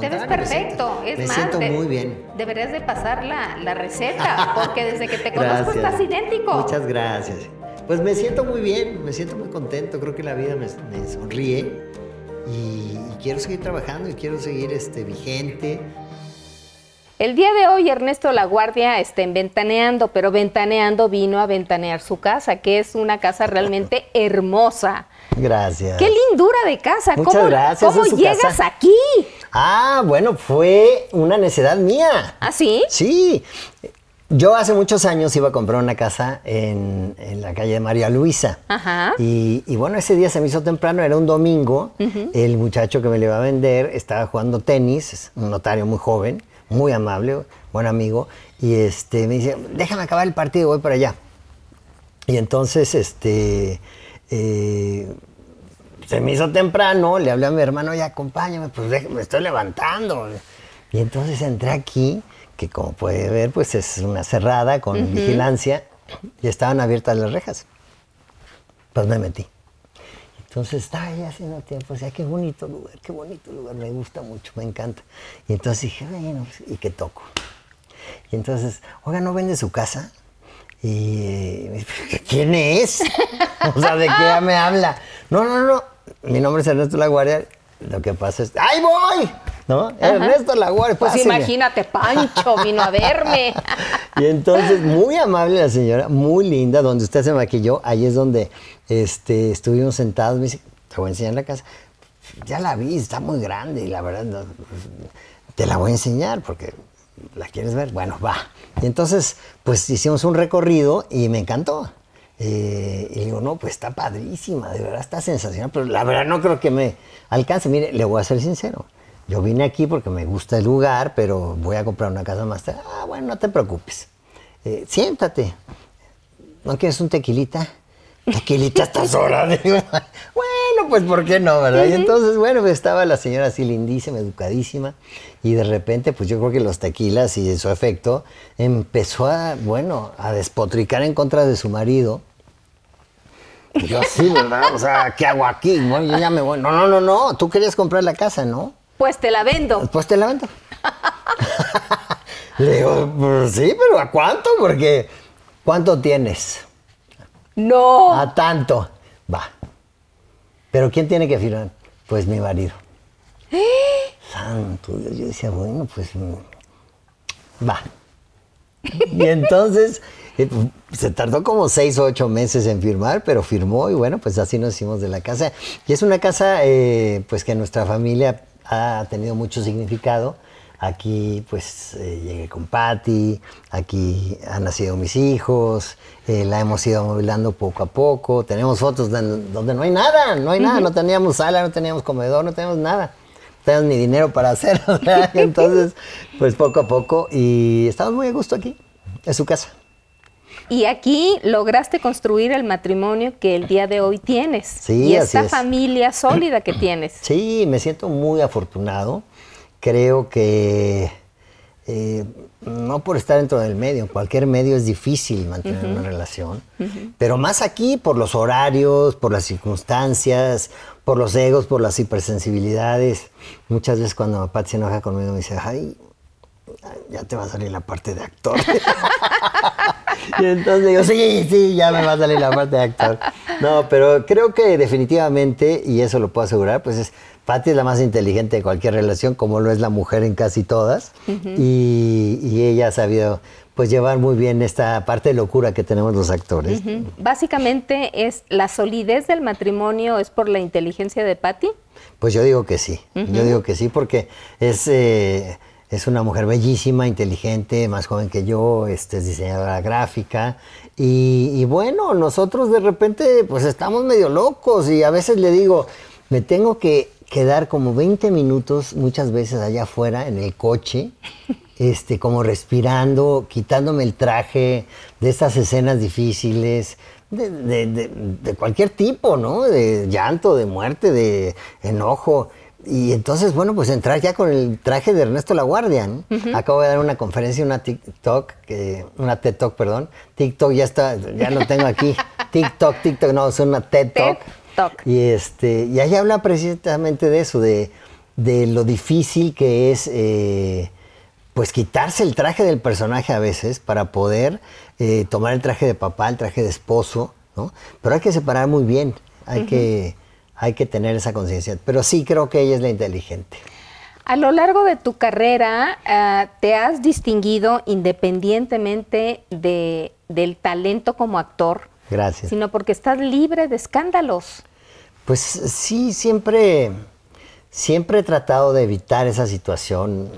Te ves perfecto, es me siento muy bien. Deberías de pasar la, receta, porque desde que te conozco estás idéntico. Muchas gracias. Pues me siento muy bien, me siento muy contento, creo que la vida me, sonríe y, quiero seguir trabajando y quiero seguir este, vigente, el día de hoy Ernesto La Guardia está en Ventaneando, pero Ventaneando vino a ventanear su casa, que es una casa realmente hermosa. Gracias. Qué lindura de casa. Muchas ¿Cómo, gracias. ¿Cómo llegas aquí? Ah, bueno, fue una necesidad mía. ¿Ah, sí? Sí. Yo hace muchos años iba a comprar una casa en, la calle María Luisa. Ajá. Y, bueno, ese día se me hizo temprano, era un domingo. El muchacho que me le iba a vender estaba jugando tenis, un notario muy joven muy amable, buen amigo, y este, me dice, déjame acabar el partido, voy para allá. Y entonces, este, eh, se me hizo temprano, le hablé a mi hermano, ya acompáñame, pues me estoy levantando. Y entonces entré aquí, que como puede ver, pues es una cerrada con vigilancia, y estaban abiertas las rejas. Pues me metí. Entonces estaba ahí haciendo tiempo, O sea, qué bonito lugar, qué bonito lugar, me gusta mucho, me encanta. Y entonces dije, bueno, pues, y que toco. Y entonces, oiga, ¿no vende su casa? Y eh, ¿quién es? o sea, ¿de qué me habla? No, no, no, mi nombre es Ernesto Laguardia, lo que pasa es, ¡ahí voy! ¿No? Ernesto Laguardia, Pues imagínate, Pancho vino a verme. y entonces, muy amable la señora, muy linda, donde usted se maquilló, ahí es donde este, estuvimos sentados, me dice, te voy a enseñar la casa. Ya la vi, está muy grande y la verdad, te la voy a enseñar porque la quieres ver. Bueno, va. Y entonces, pues hicimos un recorrido y me encantó. Eh, y digo, no, pues está padrísima, de verdad está sensacional, pero la verdad no creo que me alcance. Mire, le voy a ser sincero. Yo vine aquí porque me gusta el lugar, pero voy a comprar una casa más Ah, bueno, no te preocupes. Eh, siéntate. ¿No quieres un tequilita? tequilita a estas horas. bueno, pues ¿por qué no, Y entonces, bueno, pues, estaba la señora así lindísima, educadísima, y de repente, pues yo creo que los tequilas y su efecto empezó a, bueno, a despotricar en contra de su marido. Y yo así, ¿verdad? O sea, ¿qué hago aquí? No, no, no, no, tú querías comprar la casa, ¿no? Pues te la vendo. Pues te la vendo. Le digo, pues sí, pero ¿a cuánto? Porque, ¿cuánto tienes? No. A tanto. Va. Pero ¿quién tiene que firmar? Pues mi marido. ¿Eh? Santo Dios. Yo decía, bueno, pues mm, va. Y entonces eh, se tardó como seis o ocho meses en firmar, pero firmó y bueno, pues así nos hicimos de la casa. Y es una casa eh, pues que nuestra familia ha tenido mucho significado aquí pues eh, llegué con Patty, aquí han nacido mis hijos, eh, la hemos ido movilando poco a poco, tenemos fotos donde no hay nada, no hay nada, no teníamos sala, no teníamos comedor, no teníamos nada, no teníamos ni dinero para hacerlo, entonces pues poco a poco y estamos muy a gusto aquí, en su casa. Y aquí lograste construir el matrimonio que el día de hoy tienes. Sí, y esta familia sólida que tienes. Sí, me siento muy afortunado creo que eh, no por estar dentro del medio, en cualquier medio es difícil mantener una relación, pero más aquí por los horarios, por las circunstancias, por los egos, por las hipersensibilidades. Muchas veces cuando papá se enoja conmigo me dice, ay, ya te va a salir la parte de actor. y entonces digo, sí, sí, ya me va a salir la parte de actor. No, pero creo que definitivamente, y eso lo puedo asegurar, pues es Patti es la más inteligente de cualquier relación, como lo es la mujer en casi todas, y, ella ha sabido pues llevar muy bien esta parte de locura que tenemos los actores. Básicamente es la solidez del matrimonio es por la inteligencia de Patti. Pues yo digo que sí, yo digo que sí porque es eh, es una mujer bellísima, inteligente, más joven que yo, este, es diseñadora gráfica. Y, y, bueno, nosotros de repente pues estamos medio locos y a veces le digo, me tengo que quedar como 20 minutos muchas veces allá afuera en el coche, este, como respirando, quitándome el traje de estas escenas difíciles, de, cualquier tipo, ¿no? De llanto, de muerte, de enojo. Y entonces, bueno, pues entrar ya con el traje de Ernesto La Guardia, ¿no? Acabo de dar una conferencia, una TikTok, una TED Talk, perdón. TikTok ya está, ya lo tengo aquí. TikTok, TikTok, no, es una TED Talk. Y, este, y ahí habla precisamente de eso, de, lo difícil que es... Eh, pues quitarse el traje del personaje a veces para poder eh, tomar el traje de papá, el traje de esposo, ¿no? Pero hay que separar muy bien, hay, que, hay que tener esa conciencia. Pero sí creo que ella es la inteligente. A lo largo de tu carrera, ah, te has distinguido independientemente del talento como actor Gracias. Sino porque estás libre de escándalos. Pues sí, siempre, siempre he tratado de evitar esa situación.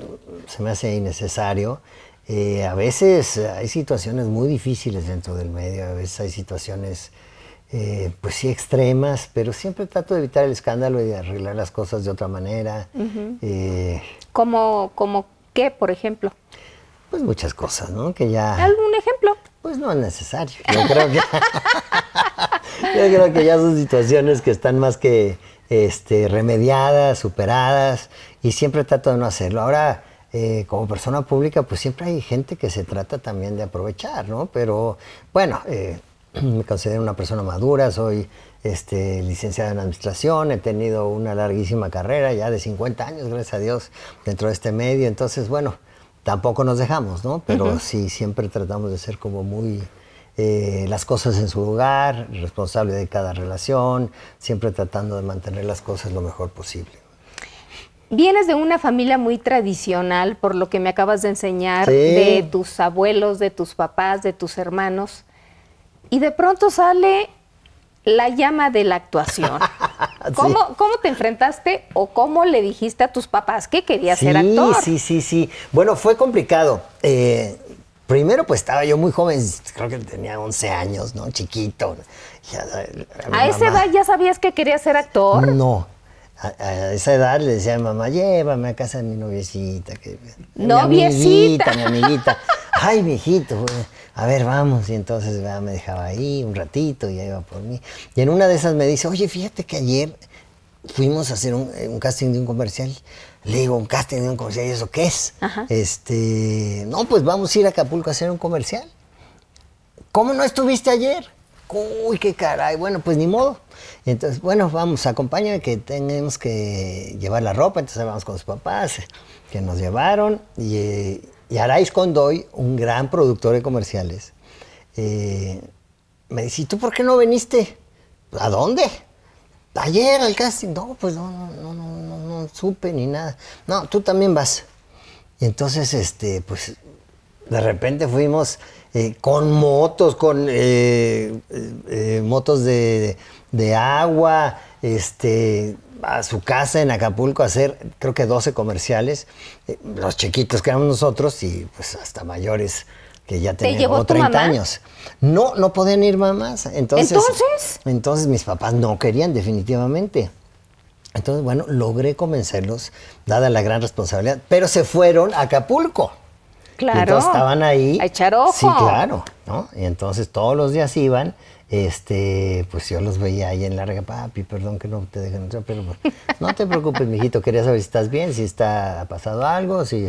Se me hace innecesario. Eh, a veces hay situaciones muy difíciles dentro del medio, a veces hay situaciones, eh, pues sí, extremas, pero siempre trato de evitar el escándalo y de arreglar las cosas de otra manera. Eh, ¿Como qué, por ejemplo? Pues muchas cosas, ¿no? Que ya... ¿Algún ejemplo? Pues no es necesario. Yo creo que, ya son situaciones que están más que este, remediadas, superadas, y siempre trato de no hacerlo. Ahora, eh, como persona pública, pues siempre hay gente que se trata también de aprovechar, ¿no? Pero bueno, eh, me considero una persona madura, soy este, licenciado en administración, he tenido una larguísima carrera ya de 50 años, gracias a Dios, dentro de este medio. Entonces, bueno, tampoco nos dejamos, ¿no? Pero sí, siempre tratamos de ser como muy... Eh, las cosas en su lugar, responsable de cada relación, siempre tratando de mantener las cosas lo mejor posible. Vienes de una familia muy tradicional, por lo que me acabas de enseñar, de tus abuelos, de tus papás, de tus hermanos, y de pronto sale la llama de la actuación. ¿Cómo, te enfrentaste o cómo le dijiste a tus papás que querías ser actor? Sí, sí, sí. Bueno, fue complicado. Eh, primero, pues estaba yo muy joven, creo que tenía 11 años, ¿no? Chiquito. a, esa edad ya sabías que querías ser actor? No. A, esa edad le decía a mamá, llévame a casa de mi noviecita. noviecita. Mi amiguita, mi amiguita. Ay, viejito a ver, vamos. Y entonces me dejaba ahí un ratito y ya iba por mí. Y en una de esas me dice, oye, fíjate que ayer fuimos a hacer un, eh, casting de un comercial. Le digo, un casting de un comercial, ¿y eso qué es? Este, no, pues vamos a ir a Acapulco a hacer un comercial. ¿Cómo no estuviste ayer? Uy, qué caray. Bueno, pues ni modo. Entonces, bueno, vamos, acompáñame que tenemos que llevar la ropa. Entonces vamos con sus papás que nos llevaron y, eh, y Araiz Condoy, un gran productor de comerciales, eh, me dice, ¿y tú por qué no viniste? ¿A dónde? Ayer al casting. No, pues no, no, no, no, no, supe ni nada. No, tú también vas. Y entonces, este, pues, de repente fuimos eh, con motos, con eh, motos de, de agua, este, a su casa en Acapulco a hacer, creo que 12 comerciales, eh, los chiquitos que éramos nosotros y pues hasta mayores que ya tenían 30 años. No, no podían ir mamás. Entonces, entonces, mis papás no querían definitivamente. Entonces, bueno, logré convencerlos, dada la gran responsabilidad, pero se fueron a Acapulco. Claro. entonces estaban ahí. A echar ojo. Sí, claro. ¿no? Y entonces todos los días iban este, pues yo los veía ahí en larga, papi, perdón que no te dejen entrar, pero pues, no te preocupes, mijito, quería saber si estás bien, si está, ha pasado algo, si,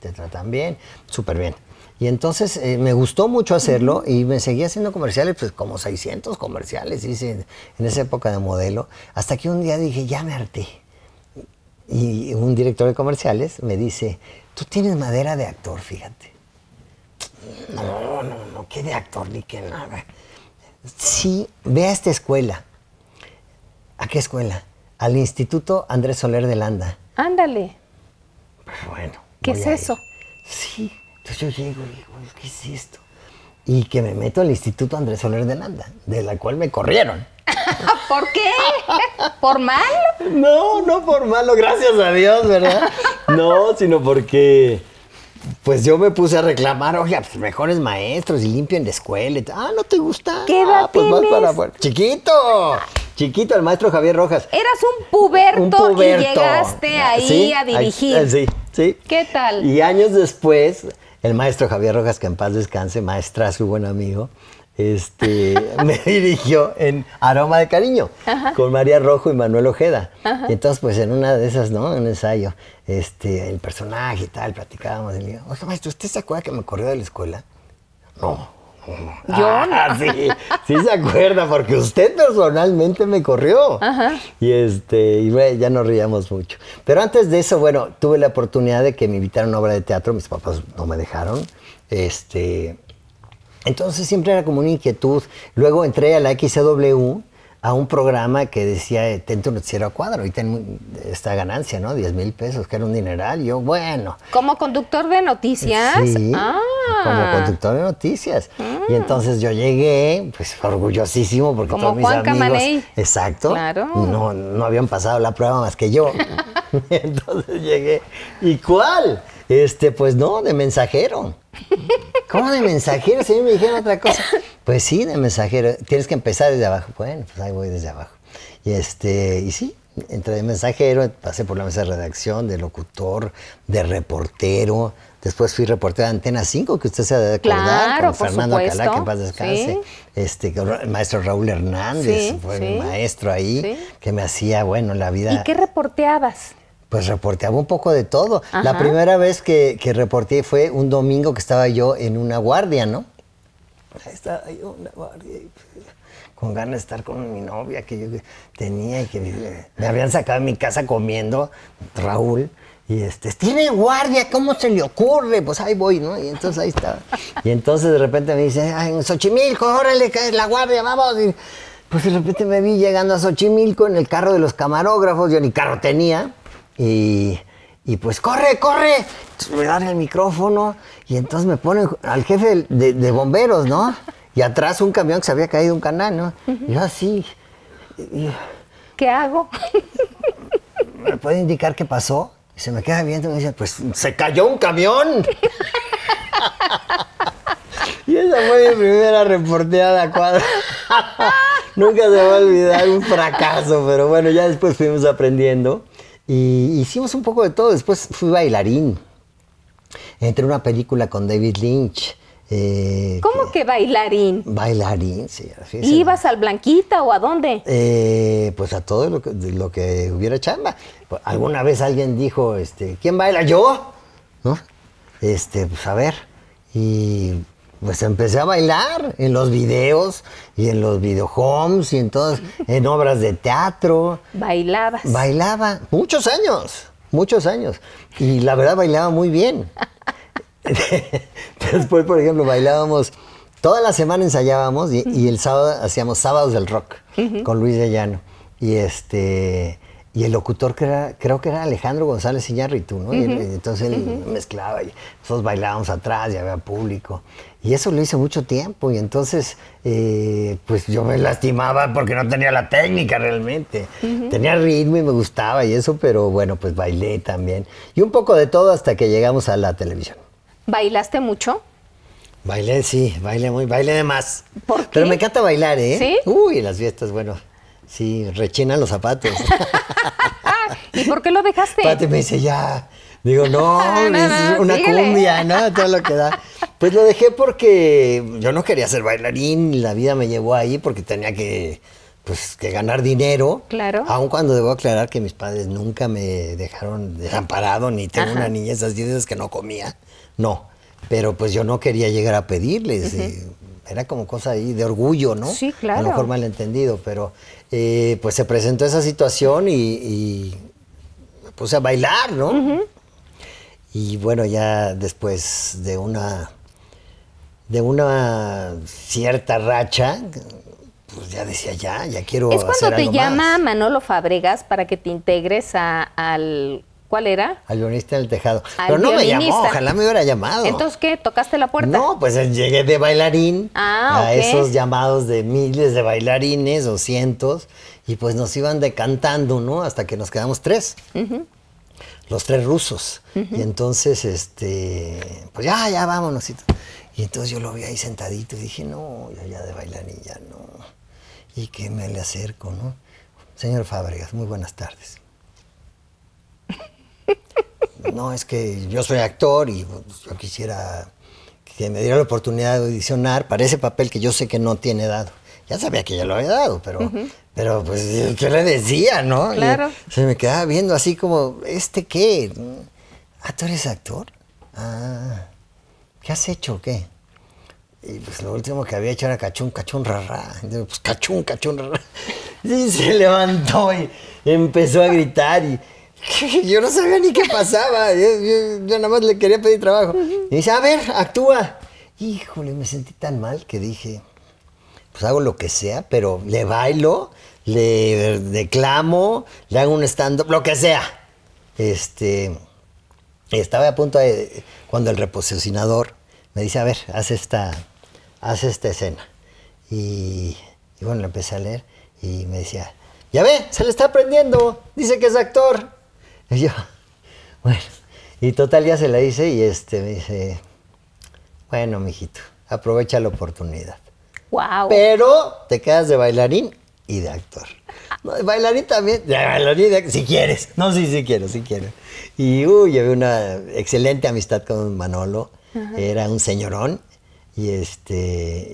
te tratan bien, súper bien. Y entonces eh, me gustó mucho hacerlo y me seguía haciendo comerciales, pues como 600 comerciales hice en, esa época de modelo, hasta que un día dije, ya me harté. Y un director de comerciales me dice, tú tienes madera de actor, fíjate. No, no, no, qué de actor ni qué nada sí, ve a esta escuela. ¿A qué escuela? Al Instituto Andrés Soler de Landa. Ándale. Pues bueno. ¿Qué es eso? Sí. Entonces yo llego y digo, ¿qué es esto? Y que me meto al Instituto Andrés Soler de Landa, de la cual me corrieron. ¿Por qué? ¿Por malo? No, no por malo, gracias a Dios, ¿verdad? No, sino porque pues yo me puse a reclamar, oye, pues mejores maestros y limpio en la escuela. Ah, ¿no te gusta? ¿Qué edad ah, pues para Chiquito, chiquito, el maestro Javier Rojas. Eras un puberto, y llegaste ah, ahí a dirigir. Eh, sí, sí. ¿Qué tal? Y años después, el maestro Javier Rojas, que en paz descanse, maestra, su buen amigo, este, me dirigió en Aroma de Cariño con María Rojo y Manuel Ojeda. Y entonces, pues en una de esas, ¿no? En un ensayo, este, el personaje y tal, platicábamos. Y digo, oye, maestro, ¿usted se acuerda que me corrió de la escuela? No. Yo ah, sí, sí se acuerda porque usted personalmente me corrió. Y este, y ya nos ríamos mucho. Pero antes de eso, bueno, tuve la oportunidad de que me invitaron a una obra de teatro, mis papás no me dejaron. Este, entonces siempre era como una inquietud. Luego entré a la XCW, a un programa que decía, eh, ten tu noticiero a cuadro y ten esta ganancia, ¿no? 10 mil pesos, que era un dineral. Yo, bueno. Como conductor de noticias. Sí, ah. como conductor de noticias. Y ah. entonces yo llegué, pues orgullosísimo, porque todos mis Juan amigos. Exacto. Claro. No, no habían pasado la prueba más que yo. entonces llegué. ¿Y cuál? Este, pues no, de mensajero. ¿Cómo de mensajero? Si a mí me dijeron otra cosa. Pues sí, de mensajero. Tienes que empezar desde abajo. Bueno, pues ahí voy desde abajo. Y este, y sí, entré de mensajero, pasé por la mesa de redacción, de locutor, de reportero. Después fui reportero de Antena 5, que usted se ha de acordar, con Fernando que en paz descanse. Este, maestro Raúl Hernández fue maestro ahí, que me hacía, bueno, la vida. ¿Y qué reporteabas? Pues reporteaba un poco de todo. La primera vez que, que reporté fue un domingo que estaba yo en una guardia, ¿no? Ahí estaba yo en una guardia pues, con ganas de estar con mi novia que yo tenía y que me habían sacado de mi casa comiendo, Raúl. Y este, tiene guardia, ¿cómo se le ocurre? Pues ahí voy, ¿no? Y entonces ahí estaba. Y entonces de repente me dice, en Xochimilco, órale, que es la guardia, vamos. Y pues de repente me vi llegando a Xochimilco en el carro de los camarógrafos, yo ni carro tenía y, pues corre, corre. me dan el micrófono y entonces me ponen al jefe de, bomberos, ¿no? Y atrás un camión que se había caído un canal, ¿no? Y yo así. ¿Qué hago? ¿Me puede indicar qué pasó? Y se me queda viendo y me dice, pues se cayó un camión. y esa fue mi primera reporteada cuadra. Nunca se va a olvidar un fracaso, pero bueno, ya después fuimos aprendiendo. Y hicimos un poco de todo. Después fui bailarín. Entré en una película con David Lynch. Eh, ¿Cómo que, bailarín? Bailarín, sí. ¿Ibas al Blanquita o a dónde? Eh, pues a todo lo que, lo que hubiera chamba. Pues, alguna vez alguien dijo, este, ¿quién baila? ¿Yo? ¿No? Este, pues a ver. Y pues empecé a bailar en los videos y en los videohomes y en todas, en obras de teatro. Bailabas. Bailaba muchos años, muchos años. Y la verdad bailaba muy bien. Después, por ejemplo, bailábamos, toda la semana ensayábamos y, el sábado hacíamos sábados del rock con Luis de Y este y el locutor que era, creo que era Alejandro González Iñárritu, ¿no? entonces él mezclaba y nosotros bailábamos atrás y había público. Y eso lo hice mucho tiempo y entonces eh, pues yo me lastimaba porque no tenía la técnica realmente. Tenía ritmo y me gustaba y eso, pero bueno, pues bailé también. Y un poco de todo hasta que llegamos a la televisión. ¿Bailaste mucho? Bailé, sí, bailé muy, bailé de más. ¿Por qué? Pero me encanta bailar, ¿eh? ¿Sí? Uy, las fiestas, bueno, sí, rechinan los zapatos. ¿Y por qué lo dejaste? me dice, ya, Digo, no, es una cumbia, ¿no? Todo lo que da. Pues lo dejé porque yo no quería ser bailarín y la vida me llevó ahí porque tenía que, pues, que ganar dinero. Claro. Aun cuando debo aclarar que mis padres nunca me dejaron desamparado ni tengo una niñez esas de que no comía. No. Pero pues yo no quería llegar a pedirles. Eh, era como cosa ahí de orgullo, ¿no? Sí, claro. A lo mejor malentendido, pero eh, pues se presentó esa situación y, me puse a bailar, ¿no? Y bueno, ya después de una de una cierta racha, pues ya decía, ya, ya quiero. Es cuando te llama Manolo Fabregas para que te integres al ¿Cuál era? Al violinista del tejado. Pero no me llamó, ojalá me hubiera llamado. Entonces, ¿qué? ¿Tocaste la puerta? No, pues eh, llegué de bailarín ah, a esos llamados de miles de bailarines o cientos, y pues nos iban decantando, ¿no? Hasta que nos quedamos tres. Los tres rusos. Y entonces, este, pues ya, ya vámonos. Y y entonces yo lo vi ahí sentadito y dije, no, ya de bailarilla, no. Y que me le acerco, ¿no? Señor Fábregas, muy buenas tardes. No, es que yo soy actor y pues, yo quisiera que me diera la oportunidad de audicionar para ese papel que yo sé que no tiene dado. Ya sabía que ya lo había dado, pero, pero pues yo le decía, ¿no? Claro. se me quedaba viendo así como, ¿este qué? ¿Ah, tú eres actor? Ah. ¿qué has hecho o qué? Y pues lo último que había hecho era cachún, cachún, rarra. Entonces, pues cachún, cachún, rara. Y se levantó y empezó a gritar y yo no sabía ni qué pasaba. Yo, nada más le quería pedir trabajo. Y dice, a ver, actúa. Híjole, me sentí tan mal que dije, pues hago lo que sea, pero le bailo, le declamo, le hago un stand-up, lo que sea. Este, estaba a punto de, cuando el reposicionador me dice, a ver, haz esta, haz esta escena. Y, bueno, la empecé a leer y me decía, ya ve, se le está aprendiendo, dice que es actor. Y yo, bueno, y total ya se la hice y este me dice, bueno, mijito, aprovecha la oportunidad. Wow. Pero te quedas de bailarín y de actor. No, de bailarín también, de bailarín, de, si quieres. No, sí, sí quiero, sí quiero. Y uy, llevé una excelente amistad con Manolo era un señorón y este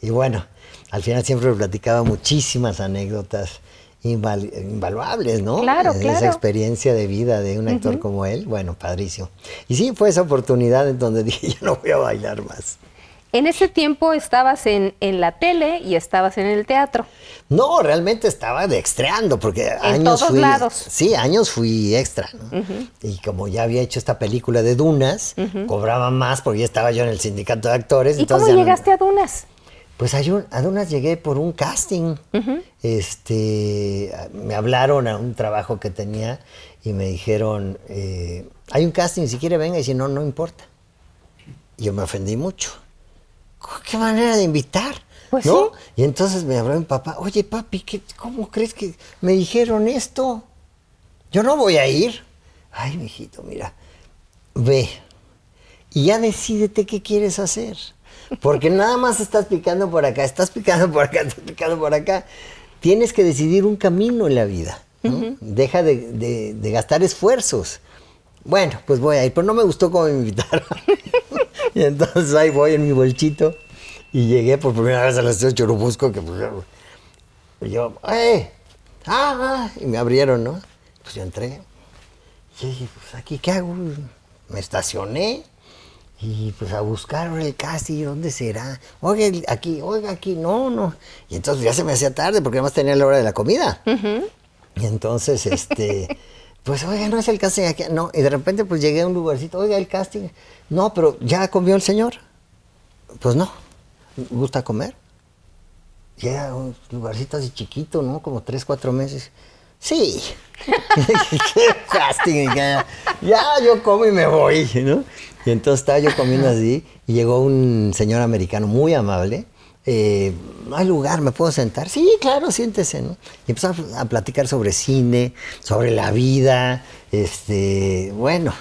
y, bueno, al final siempre platicaba muchísimas anécdotas invaluables, ¿no? Eh, claro, Esa experiencia de vida de un actor como él, bueno, padrísimo. Y sí, fue esa oportunidad en donde dije, yo no voy a bailar más. En ese tiempo estabas en, la tele y estabas en el teatro. No, realmente estaba de extreando, porque en años todos Lados. Sí, años fui extra. Y como ya había hecho esta película de Dunas, cobraba más porque ya estaba yo en el sindicato de actores. ¿Y cómo llegaste a Dunas? Pues a, Dunas llegué por un casting. Este me hablaron a un trabajo que tenía y me dijeron eh, hay un casting, si quiere venga, y si no, no importa. Yo me ofendí mucho qué manera de invitar. Pues ¿no? Y entonces me habló mi papá, oye papi, ¿qué, ¿cómo crees que me dijeron esto? Yo no voy a ir. Ay, mijito, mira, ve y ya decídete qué quieres hacer. Porque nada más estás picando por acá, estás picando por acá, estás picando por acá. Tienes que decidir un camino en la vida. Deja de, de gastar esfuerzos. Bueno, pues voy a ir, pero no me gustó cómo me invitaron. Y entonces ahí voy en mi bolchito y llegué por primera vez a la de Churubusco que pues, yo, ¡eh! ¡Ah! Y me abrieron, ¿no? Pues yo entré. Y dije, pues aquí, ¿qué hago? Me estacioné y pues a buscar el casi, ¿dónde será? Oiga, aquí, oiga, aquí, no, no. Y entonces ya se me hacía tarde porque además tenía la hora de la comida. Y entonces, este, pues oiga, no es el casting aquí, no, y de repente pues llegué a un lugarcito, oiga, el casting, no, pero ya comió el señor, pues no, gusta comer. Llega a un lugarcito así chiquito, ¿no? Como tres, cuatro meses. Sí. ¿Qué casting? Ya, yo como y me voy, ¿no? Y entonces estaba yo comiendo así y llegó un señor americano muy amable no eh, hay lugar, ¿me puedo sentar? Sí, claro, siéntese, ¿no? Y empezó a platicar sobre cine, sobre la vida, este, bueno,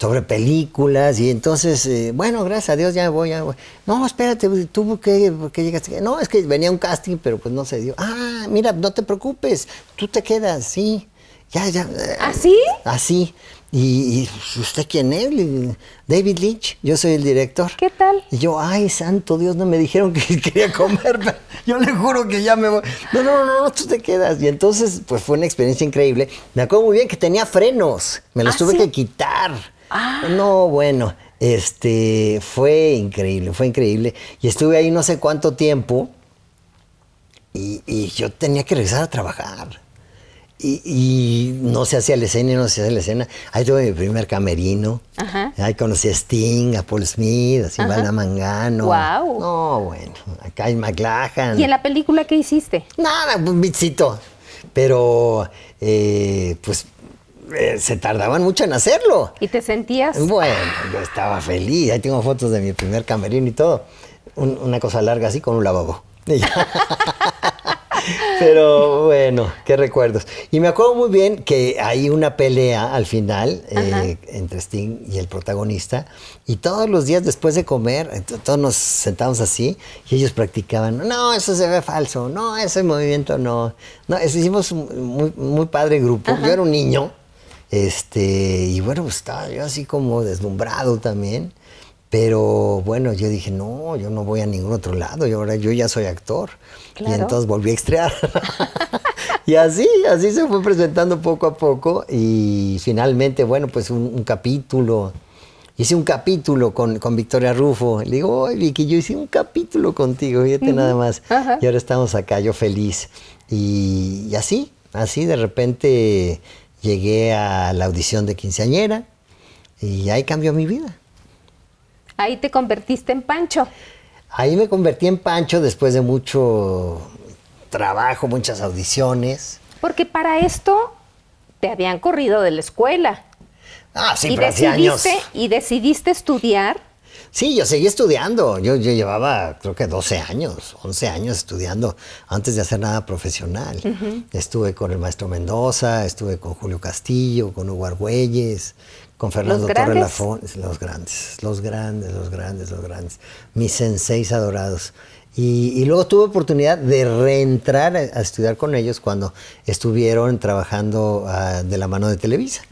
sobre películas, y entonces, eh, bueno, gracias a Dios ya voy, ya voy. No, espérate, ¿tú por qué, llegaste? No, es que venía un casting, pero pues no se dio. Ah, mira, no te preocupes, tú te quedas, sí. Ya, ya. Eh, ¿Así? ¿Ah, Así. Ah, ¿Y, usted quién es? David Lynch, yo soy el director. ¿Qué tal? Y yo, ay, santo Dios, no me dijeron que quería comer. yo le juro que ya me voy. No, no, no, no, tú te quedas. Y entonces, pues fue una experiencia increíble. Me acuerdo muy bien que tenía frenos. Me los ¿Ah, tuve que quitar. Ah. No, bueno, este, fue increíble, fue increíble. Y estuve ahí no sé cuánto tiempo. y yo tenía que regresar a trabajar. Y, no se hacía la escena no se hacía la escena. Ahí tuve mi primer camerino. Ajá. Ahí conocí a Sting, a Paul Smith, a Silvana Mangano. Wow. No, bueno, acá hay McLachlan. ¿Y en la película qué hiciste? Nada, un bichito. Pero, eh, pues, eh, se tardaban mucho en hacerlo. ¿Y te sentías? Bueno, yo estaba feliz. Ahí tengo fotos de mi primer camerino y todo. una cosa larga así con un lavabo. Pero bueno, qué recuerdos. Y me acuerdo muy bien que hay una pelea al final eh, entre Sting y el protagonista. Y todos los días después de comer, eh, todos nos sentamos así y ellos practicaban, no, eso se ve falso, no, ese movimiento no. No, hicimos muy, padre grupo. Yo era un niño. Este, y bueno, pues estaba yo así como deslumbrado también. Pero bueno, yo dije, no, yo no voy a ningún otro lado, yo, ahora, yo ya soy actor. Y entonces volví a estrear. y así, así se fue presentando poco a poco y finalmente, bueno, pues un, capítulo. Hice un capítulo con, Victoria Rufo. Le digo, oye Vicky, yo hice un capítulo contigo, fíjate nada más. Y ahora estamos acá, yo feliz. y así, así de repente llegué a la audición de quinceañera y ahí cambió mi vida. Ahí te convertiste en Pancho. Ahí me convertí en Pancho después de mucho trabajo, muchas audiciones. Porque para esto te habían corrido de la escuela. Ah, sí, y pero decidiste, años. Y decidiste estudiar. Sí, yo seguí estudiando. Yo, yo, llevaba, creo que 12 años, 11 años estudiando antes de hacer nada profesional. Estuve con el maestro Mendoza, estuve con Julio Castillo, con Hugo Argüelles, con Fernando Torre los grandes, los grandes, los grandes, los grandes, mis senseis adorados. Y, luego tuve oportunidad de reentrar a, estudiar con ellos cuando estuvieron trabajando ah, de la mano de Televisa.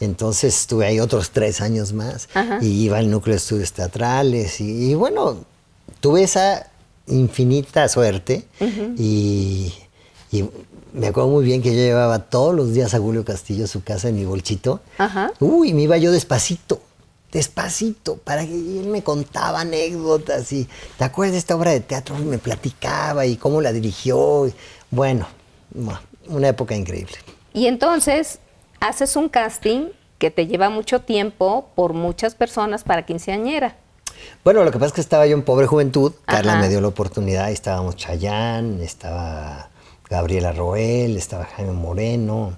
Entonces estuve ahí otros tres años más y iba al núcleo de estudios teatrales y, bueno, tuve esa infinita suerte y, y me acuerdo muy bien que yo llevaba todos los días a Julio Castillo a su casa en mi bolchito. Ajá. Uy, me iba yo despacito, despacito, para que él me contaba anécdotas y, ¿te acuerdas de esta obra de teatro? me platicaba y cómo la dirigió. Bueno, una época increíble. Y entonces, haces un casting que te lleva mucho tiempo por muchas personas para quinceañera. Bueno, lo que pasa es que estaba yo en pobre juventud, Carla me dio la oportunidad, estábamos Chayán, estaba Gabriela Roel, estaba Jaime Moreno,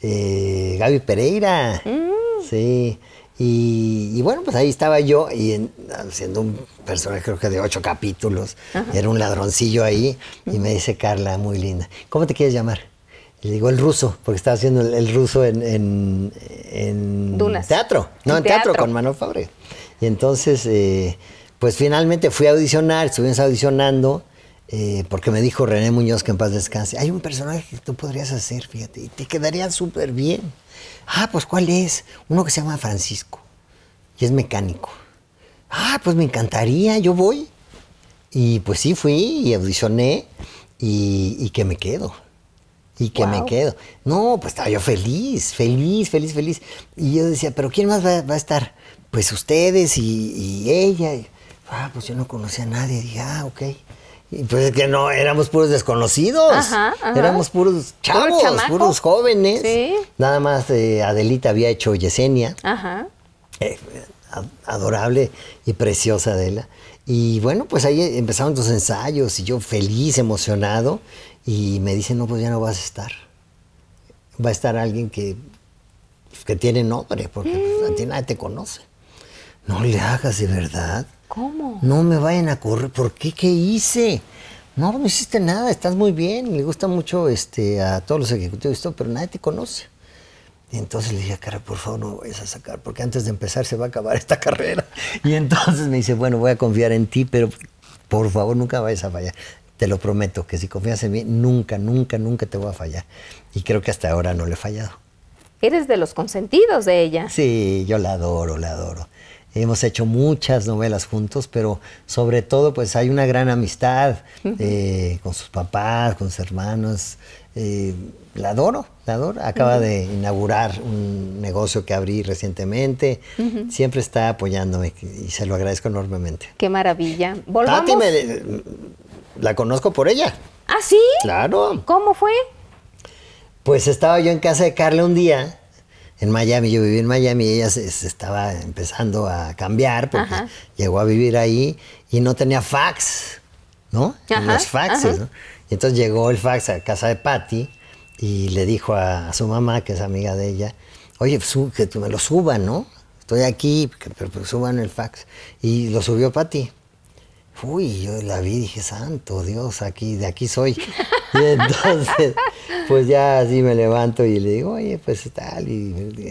eh, Gaby Pereira. Mm. Sí. Y, bueno, pues ahí estaba yo, y siendo un personaje creo que de ocho capítulos, era un ladroncillo ahí, y me dice Carla, muy linda, ¿cómo te quieres llamar? le digo el ruso, porque estaba haciendo el, ruso en, en, teatro, no, en teatro, con Manuel Fabre. Y entonces, eh, pues finalmente fui a audicionar, estuvimos audicionando, eh, porque me dijo René Muñoz que en paz descanse, hay un personaje que tú podrías hacer, fíjate, y te quedaría súper bien. Ah, pues ¿cuál es? Uno que se llama Francisco y es mecánico. Ah, pues me encantaría, yo voy. Y pues sí, fui y audicioné y, que me quedo. Y que me quedo. No, pues estaba yo feliz, feliz, feliz, feliz. Y yo decía, pero ¿quién más va, a estar? Pues ustedes y, ella. ah, pues yo no conocía a nadie. Dije, ah, ok. Y pues que no, éramos puros desconocidos. Éramos puros chavos, puros jóvenes. Nada más eh, Adelita había hecho Yesenia. Eh, adorable y preciosa Adela. Y bueno, pues ahí empezaron tus ensayos y yo feliz, emocionado. Y me dicen, no, pues ya no vas a estar. Va a estar alguien que, que tiene nombre, porque mm. a ti nadie te conoce. No le hagas de verdad. ¿Cómo? No me vayan a correr. ¿Por qué? ¿Qué hice? No, no hiciste nada, estás muy bien. Le gusta mucho este, a todos los ejecutivos y pero nadie te conoce. Y entonces le dije, ah, cara, por favor no me vayas a sacar, porque antes de empezar se va a acabar esta carrera. Y entonces me dice, bueno, voy a confiar en ti, pero por favor nunca vayas a fallar. Te lo prometo, que si confías en mí, nunca, nunca, nunca te voy a fallar. Y creo que hasta ahora no le he fallado. Eres de los consentidos de ella. Sí, yo la adoro, la adoro hemos hecho muchas novelas juntos, pero sobre todo pues hay una gran amistad eh, con sus papás, con sus hermanos. Eh, la adoro, la adoro. Acaba de inaugurar un negocio que abrí recientemente. Siempre está apoyándome y se lo agradezco enormemente. Qué maravilla. Volvamos. me, la conozco por ella. ¿Ah, sí? Claro. ¿Cómo fue? Pues estaba yo en casa de Carla un día en Miami, yo viví en Miami, ella se, estaba empezando a cambiar porque llegó a vivir ahí y no tenía fax, ¿no? Ajá, los faxes, ¿no? Y entonces llegó el fax a casa de Patty y le dijo a, su mamá, que es amiga de ella, oye, pues, que tú me lo suban, ¿no? Estoy aquí, que, pero, pero suban el fax. Y lo subió Patty uy, yo la vi y dije, santo Dios, aquí, de aquí soy. Y entonces, pues ya así me levanto y le digo, oye, pues tal, y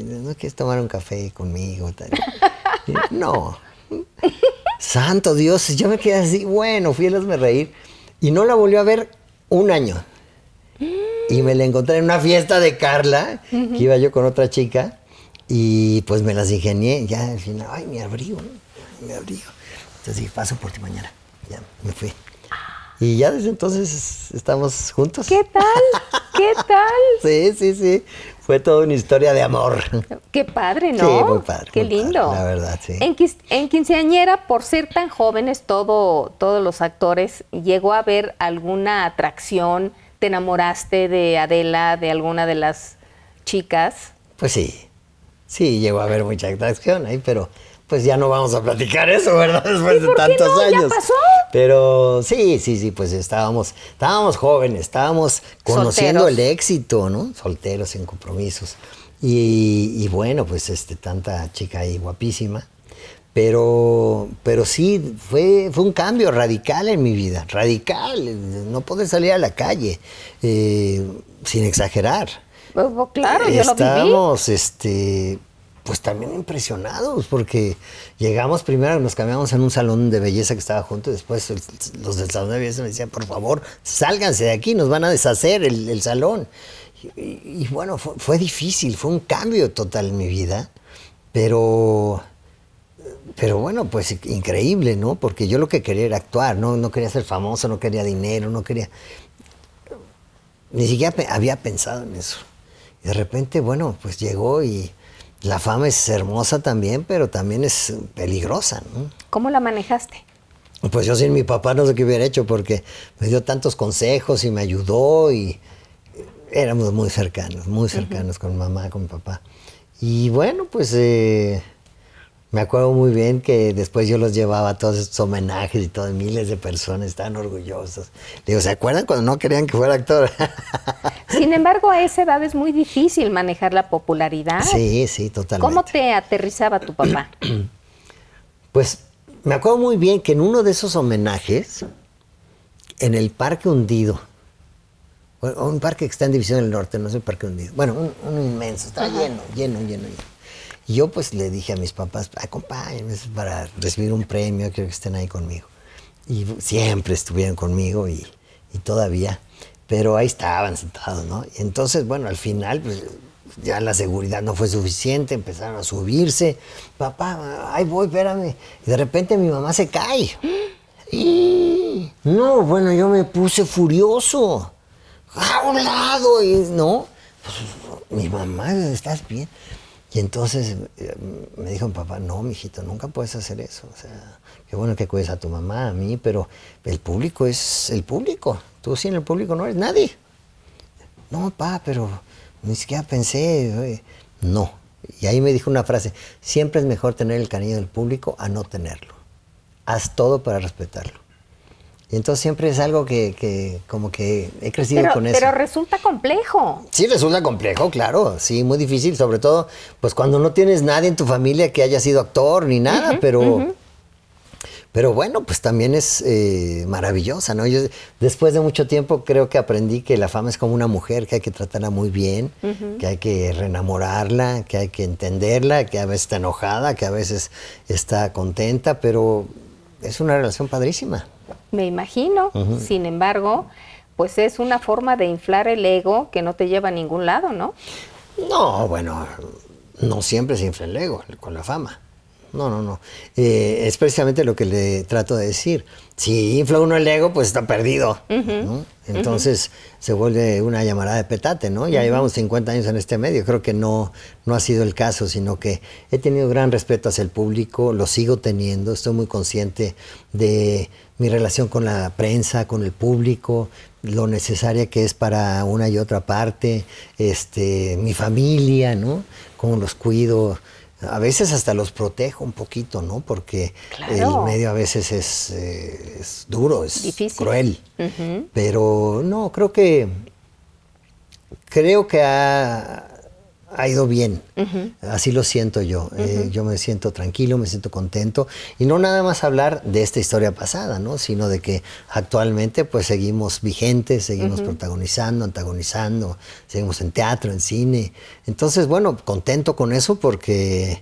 no quieres tomar un café conmigo, tal. no. santo Dios, yo me quedé así, bueno, fui a me reír. Y no la volvió a ver un año. Y me la encontré en una fiesta de Carla, que iba yo con otra chica, y pues me las ingenié, ya al final, ay, mi abrigo, mi abrigo. Entonces dije, paso por ti mañana ya me fui. Y ya desde entonces estamos juntos. ¿Qué tal? ¿Qué tal? sí, sí, sí. Fue toda una historia de amor. Qué padre, ¿no? Qué lindo. la verdad, sí. En, quinceañera, por ser tan jóvenes, todo, todos los actores, ¿llegó a haber alguna atracción? ¿Te enamoraste de Adela, de alguna de las chicas? Pues sí. Sí, llegó a haber mucha atracción ahí, pero pues ya no vamos a platicar eso, ¿verdad? Después de tantos años. Ya pasó. Pero sí, sí, sí, pues estábamos, estábamos jóvenes, estábamos conociendo el éxito, ¿no? Solteros sin compromisos. Y, bueno, pues este, tanta chica ahí guapísima. Pero, pero sí, fue, fue un cambio radical en mi vida, radical, no poder salir a la calle, eh, sin exagerar. Pues, pues, claro, yo lo viví. este, pues también impresionados, porque llegamos primero, nos cambiamos en un salón de belleza que estaba junto, y después los del salón de belleza me decían, por favor, sálganse de aquí, nos van a deshacer el, el salón. Y, bueno, fue, difícil, fue un cambio total en mi vida, pero, pero bueno, pues increíble, ¿no? Porque yo lo que quería era actuar, ¿no? no quería ser famoso, no quería dinero, no quería... Ni siquiera había pensado en eso. Y de repente, bueno, pues llegó y la fama es hermosa también, pero también es peligrosa. ¿no? ¿Cómo la manejaste? Pues yo sin mi papá no sé qué hubiera hecho porque me dio tantos consejos y me ayudó y éramos muy cercanos, muy cercanos con mamá, con papá. Y bueno, pues eh, me acuerdo muy bien que después yo los llevaba a todos estos homenajes y todo, miles de personas estaban orgullosos. Digo, ¿se acuerdan cuando no querían que fuera actor? Sin embargo, a esa edad es muy difícil manejar la popularidad. Sí, sí, totalmente. ¿Cómo te aterrizaba tu papá? pues me acuerdo muy bien que en uno de esos homenajes, en el Parque Hundido, un parque que está en División del Norte, no es el Parque Hundido, bueno, un, un inmenso, está lleno, lleno, lleno, lleno yo pues le dije a mis papás, acompáñenme para recibir un premio, quiero que estén ahí conmigo. Y siempre estuvieron conmigo y, todavía, pero ahí estaban sentados, ¿no? Y entonces, bueno, al final, pues ya la seguridad no fue suficiente, empezaron a subirse, papá, ahí voy, espérame. Y de repente mi mamá se cae. Y no, bueno, yo me puse furioso. A un lado, y, ¿no? Pues, mi mamá, ¿estás bien? Y entonces eh, me dijo mi papá, no, mijito, nunca puedes hacer eso. O sea, qué bueno que cuides a tu mamá, a mí, pero el público es el público. Tú sin el público no eres nadie. No, papá, pero ni siquiera pensé. Eh, no. Y ahí me dijo una frase, siempre es mejor tener el cariño del público a no tenerlo. Haz todo para respetarlo. Y Entonces siempre es algo que, como que he crecido con eso. Pero resulta complejo. Sí, resulta complejo, claro. Sí, muy difícil, sobre todo pues cuando no tienes nadie en tu familia que haya sido actor ni nada, pero... Pero bueno, pues también es eh, maravillosa, ¿no? Yo después de mucho tiempo creo que aprendí que la fama es como una mujer, que hay que tratarla muy bien, que hay que reenamorarla, que hay que entenderla, que a veces está enojada, que a veces está contenta, pero es una relación padrísima me imagino. Sin embargo, pues es una forma de inflar el ego que no te lleva a ningún lado, ¿no? No, bueno, no siempre se infla el ego con la fama. No, no, no. Eh, es precisamente lo que le trato de decir. Si infla uno el ego, pues está perdido. Entonces se vuelve una llamada de petate, ¿no? Ya llevamos 50 años en este medio. Creo que no, no ha sido el caso, sino que he tenido gran respeto hacia el público, lo sigo teniendo, estoy muy consciente de, mi relación con la prensa, con el público, lo necesaria que es para una y otra parte, este, mi familia, ¿no? Cómo los cuido. A veces hasta los protejo un poquito, ¿no? Porque el medio a veces es, eh, duro, es cruel. Pero no, creo que creo que ha, ha ido bien. Así lo siento yo. Eh, yo me siento tranquilo, me siento contento. Y no nada más hablar de esta historia pasada, ¿no? Sino de que actualmente pues seguimos vigentes, seguimos protagonizando, antagonizando, seguimos en teatro, en cine. Entonces, bueno, contento con eso porque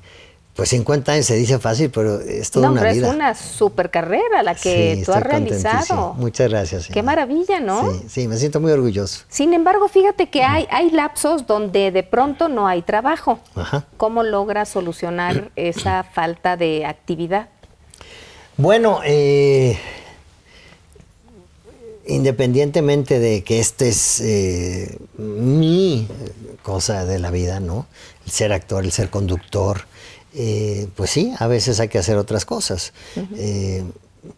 pues 50 años se dice fácil, pero es toda no, una pero Es una super carrera la que tú has realizado. Muchas gracias. Qué maravilla, ¿no? Sí, sí, me siento muy orgulloso. Sin embargo, fíjate que hay, hay lapsos donde de pronto no hay trabajo. Ajá. ¿Cómo logras solucionar esa falta de actividad? Bueno, eh, independientemente de que este es eh, mi cosa de la vida, ¿no? El ser actor, el ser conductor eh, pues sí, a veces hay que hacer otras cosas. Eh,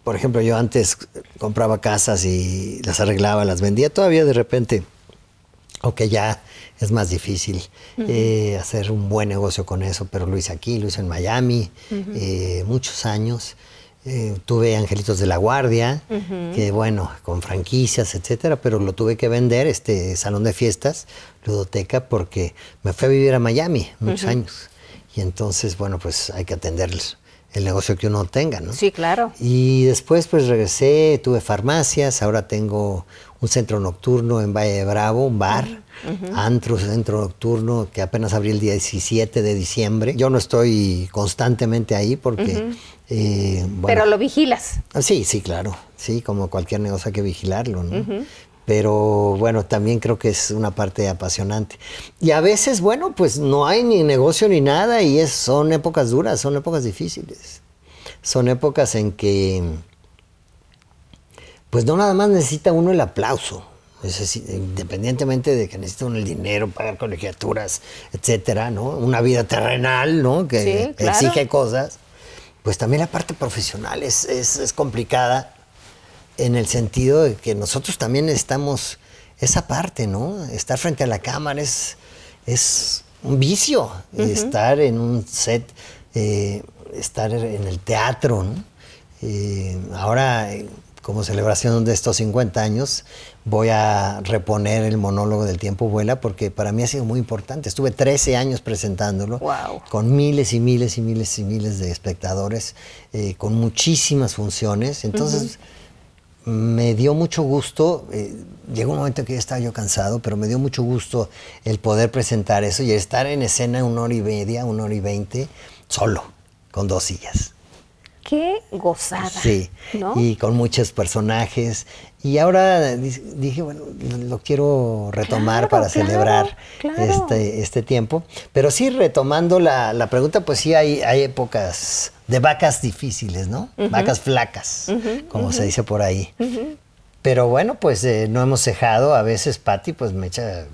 por ejemplo, yo antes compraba casas y las arreglaba, las vendía, todavía de repente, aunque ya es más difícil eh, hacer un buen negocio con eso, pero lo hice aquí, lo hice en Miami, muchos años. tuve Angelitos de la Guardia, que bueno, con franquicias, etcétera, pero lo tuve que vender, este salón de fiestas, ludoteca, porque me fui a vivir a Miami muchos años y entonces, bueno, pues hay que atender el negocio que uno tenga, ¿no? Sí, claro. Y después pues regresé, tuve farmacias, ahora tengo un centro nocturno en Valle Bravo, un bar, antro, centro nocturno, que apenas abrí el 17 de diciembre. Yo no estoy constantemente ahí porque... Eh, Pero lo vigilas. Ah, sí, sí, claro. Sí, como cualquier negocio hay que vigilarlo, ¿no? pero bueno, también creo que es una parte apasionante. Y a veces, bueno, pues no hay ni negocio ni nada y son épocas duras, son épocas difíciles. Son épocas en que, pues no nada más necesita uno el aplauso, independientemente de que necesita uno el dinero, pagar colegiaturas, etcétera, ¿no? Una vida terrenal, ¿no? Que exige cosas. Pues también la parte profesional es, es complicada en el sentido de que nosotros también estamos esa parte, ¿no? Estar frente a la cámara es, es un vicio, estar en un set, eh, estar en el teatro, ¿no? Eh, ahora, como celebración de estos 50 años, voy a reponer el monólogo del tiempo vuela porque para mí ha sido muy importante. Estuve 13 años presentándolo con miles y miles y miles y miles de espectadores, eh, con muchísimas funciones. Entonces me dio mucho gusto, eh, llegó un momento que ya estaba yo cansado, pero me dio mucho gusto el poder presentar eso y estar en escena una hora y media, una hora y veinte, solo, con dos sillas. Qué gozada. Sí, y con muchos personajes. Y ahora dije, bueno, lo quiero retomar para celebrar Este, este tiempo. Pero sí, retomando la, pregunta, pues sí hay, hay épocas de vacas difíciles, ¿no? Vacas flacas, como se dice por ahí. Pero bueno, pues eh, no hemos cejado. A veces Patti pues me echa eh,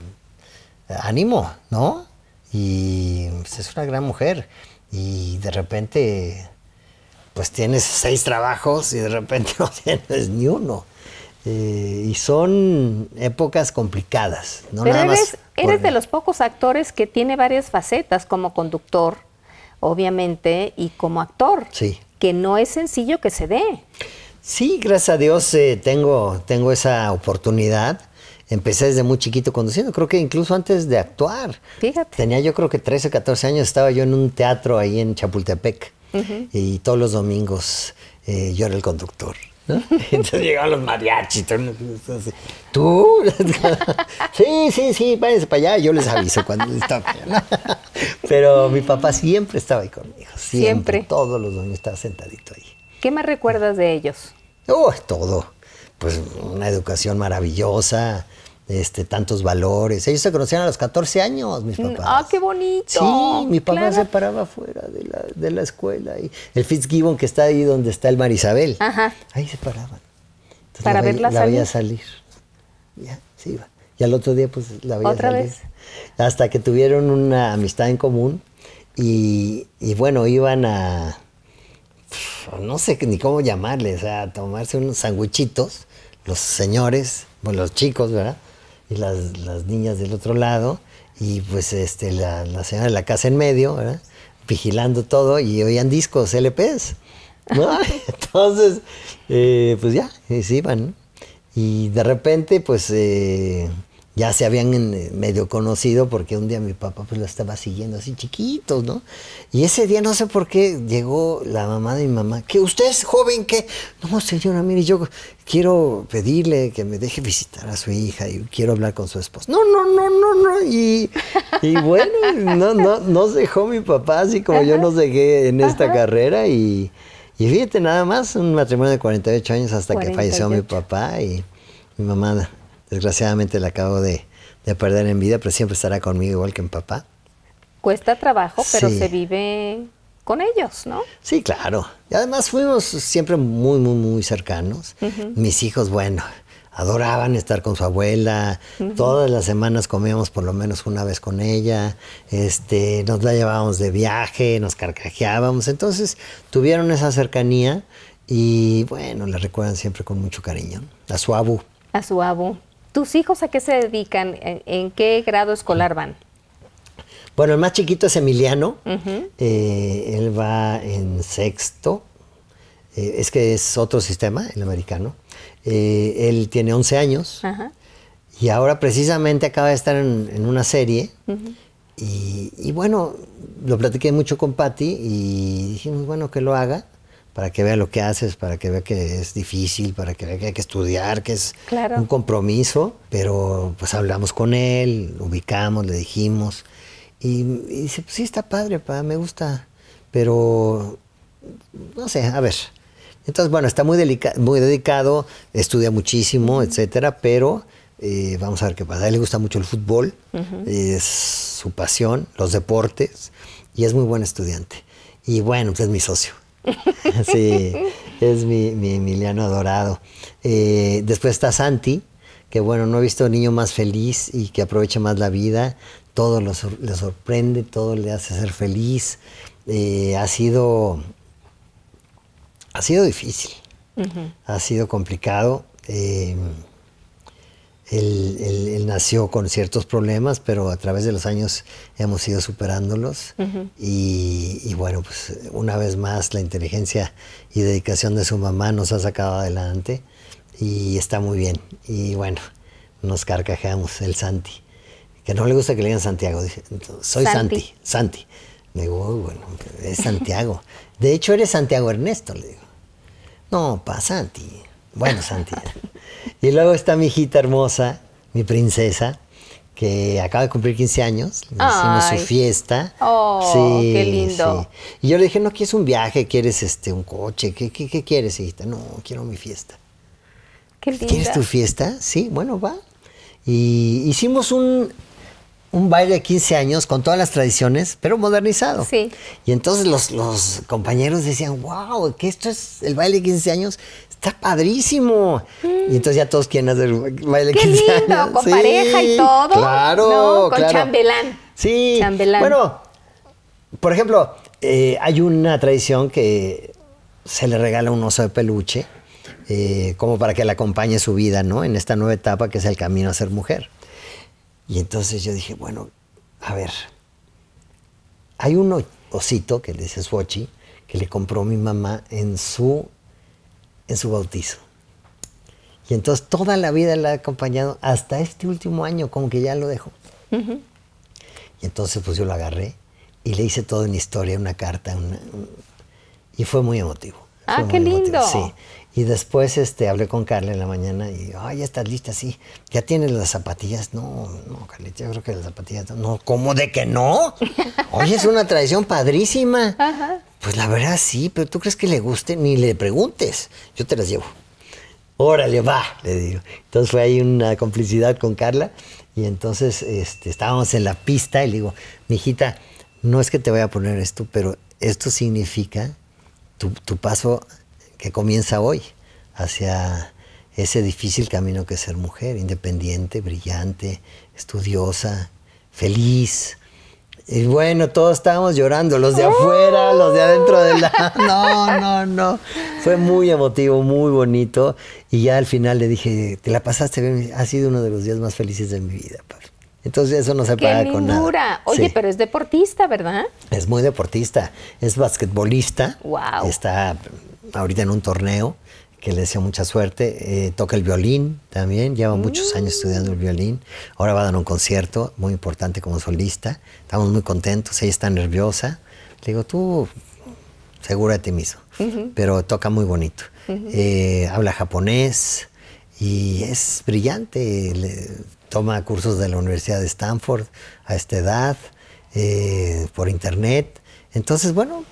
ánimo, ¿no? Y pues, es una gran mujer. Y de repente pues tienes seis trabajos y de repente no tienes ni uno. Eh, y son épocas complicadas. No Pero eres de los pocos actores que tiene varias facetas como conductor, obviamente, y como actor. Que no es sencillo que se dé. Sí, gracias a Dios eh, tengo, tengo esa oportunidad. Empecé desde muy chiquito conduciendo, creo que incluso antes de actuar. Fíjate. Tenía yo creo que 13, 14 años, estaba yo en un teatro ahí en Chapultepec y todos los domingos eh, yo era el conductor. Entonces llegaban los mariachis, tú, sí, sí, sí, váyanse para allá, yo les aviso cuando está Pero mi papá siempre estaba ahí conmigo, siempre, todos los domingos estaba sentadito ahí. ¿Qué más recuerdas de ellos? Oh, todo. Pues una educación maravillosa, este, tantos valores. Ellos se conocían a los 14 años, mis mm, ah, papás. ¡Ah, qué bonito! Sí, mi papá se paraba afuera de la, de la escuela. Y el Fitzgibbon, que está ahí donde está el Marisabel, Ajá. ahí se paraban. Para la verla la salir. veía salir. Ya, se iba. Y al otro día, pues, la veía salir. Vez? Hasta que tuvieron una amistad en común. Y, bueno, iban a... no sé ni cómo llamarles, a tomarse unos sandwichitos, los señores, bueno, los chicos, ¿verdad? y las, niñas del otro lado, y pues este, la, la, señora de la casa en medio, ¿verdad? vigilando todo y oían discos, LPs. Entonces, eh, pues ya, se iban. Y de repente, pues eh, ya se habían eh, medio conocido porque un día mi papá pues lo estaba siguiendo así chiquitos, ¿no? Y ese día no sé por qué llegó la mamá de mi mamá, que usted es joven, que no señora, mire, yo quiero pedirle que me deje visitar a su hija y quiero hablar con su esposo. No, no, no, no, no. Y, bueno, no, no, nos dejó mi papá así como yo nos dejé en esta carrera y, y fíjate nada más, un matrimonio de 48 años hasta que falleció mi papá y mi mamá Desgraciadamente la acabo de, perder en vida, pero siempre estará conmigo igual que en papá. Cuesta trabajo, pero se vive con ellos, ¿no? Sí, claro. Y además fuimos siempre muy, muy, muy cercanos. Mis hijos, bueno, adoraban estar con su abuela. Todas las semanas comíamos por lo menos una vez con ella. Este, nos la llevábamos de viaje, nos carcajeábamos. Entonces, tuvieron esa cercanía y bueno, la recuerdan siempre con mucho cariño. A su abu. A su abu. ¿Tus hijos a qué se dedican? ¿En, qué grado escolar van? Bueno, el más chiquito es Emiliano. Eh, él va en sexto. Eh, es que es otro sistema, el americano. Eh, él tiene 11 años. Y ahora precisamente acaba de estar en, una serie. y, bueno, lo platiqué mucho con Patty y dijimos, bueno, que lo haga para que vea lo que haces, para que vea que es difícil, para que vea que hay que estudiar, que es un compromiso, pero pues hablamos con él, ubicamos, le dijimos, y, dice, pues sí está padre, pa, me gusta, pero no sé, a ver. Entonces, bueno, está muy, dedicado, estudia muchísimo, etcétera, pero eh, vamos a ver qué pasa. A él le gusta mucho el fútbol, es su pasión, los deportes, y es muy buen estudiante. Y bueno, pues, es mi socio. sí, es mi, Emiliano adorado. Eh, después está Santi, que bueno, no he visto un niño más feliz y que aprovecha más la vida. Todo lo le sorprende, todo le hace ser feliz. Eh, ha sido. Ha sido difícil. Ha sido complicado. Eh, él, nació con ciertos problemas, pero a través de los años hemos ido superándolos. y, bueno, pues una vez más la inteligencia y dedicación de su mamá nos ha sacado adelante y está muy bien. Y bueno, nos carcajeamos, el Santi. Que no le gusta que le digan Santiago, dice, soy Santi, Santi. Le digo, bueno, es Santiago. de hecho, eres Santiago Ernesto, le digo. No, pa, Santi. Bueno, Santi. Y luego está mi hijita hermosa, mi princesa, que acaba de cumplir 15 años, hicimos su fiesta. Oh, sí, qué Y yo le dije, no quieres un viaje, quieres este un coche, ¿qué, qué, qué quieres, hijita? No, quiero mi fiesta. Qué linda. ¿Quieres tu fiesta? Sí, bueno, va. Y hicimos un un baile de 15 años con todas las tradiciones, pero modernizado. Sí. Y entonces los, compañeros decían, wow, que esto es el baile de 15 años, está padrísimo. Mm. Y entonces ya todos quieren hacer baile de 15 lindo, años. con pareja y todo. Claro. No, con chambelán. Sí. Bueno, por ejemplo, eh, hay una tradición que se le regala un oso de peluche. Eh, como para que le acompañe su vida, ¿no? En esta nueva etapa que es el camino a ser mujer. Y entonces yo dije, bueno, a ver, hay un osito que le dice Swatchy, que le compró mi mamá en su, en su bautizo. Y entonces toda la vida la ha acompañado hasta este último año, como que ya lo dejó. Y entonces pues yo lo agarré y le hice todo en historia, una carta, y fue muy emotivo. Ah, qué lindo. sí. Y después este, hablé con Carla en la mañana y, ay, ya estás lista, sí. ¿Ya tienes las zapatillas? No, no, Carlita, yo creo que las zapatillas no. ¿Cómo de que no? Oye, es una tradición padrísima. Ajá. Pues la verdad sí, pero ¿tú crees que le guste? Ni le preguntes. Yo te las llevo. Órale, va, le digo. Entonces fue ahí una complicidad con Carla y entonces este, estábamos en la pista y le digo, mijita, no es que te voy a poner esto, pero esto significa tu, tu paso que comienza hoy hacia ese difícil camino que es ser mujer, independiente, brillante, estudiosa, feliz. Y bueno, todos estábamos llorando, los de afuera, los de adentro de la... No, no, no. Fue muy emotivo, muy bonito. Y ya al final le dije, te la pasaste bien, ha sido uno de los días más felices de mi vida, Entonces eso no se paga con nada. Oye, pero es deportista, ¿verdad? Es muy deportista, es basquetbolista. Wow. Está ahorita en un torneo que le deseo mucha suerte. Eh, toca el violín también, lleva muchos años estudiando el violín. Ahora va a dar un concierto muy importante como solista. Estamos muy contentos, ella está nerviosa. Le digo, tú segura de ti mismo, pero toca muy bonito. Eh, habla japonés y es brillante. toma cursos de la Universidad de Stanford a esta edad, eh, por internet. Entonces, bueno,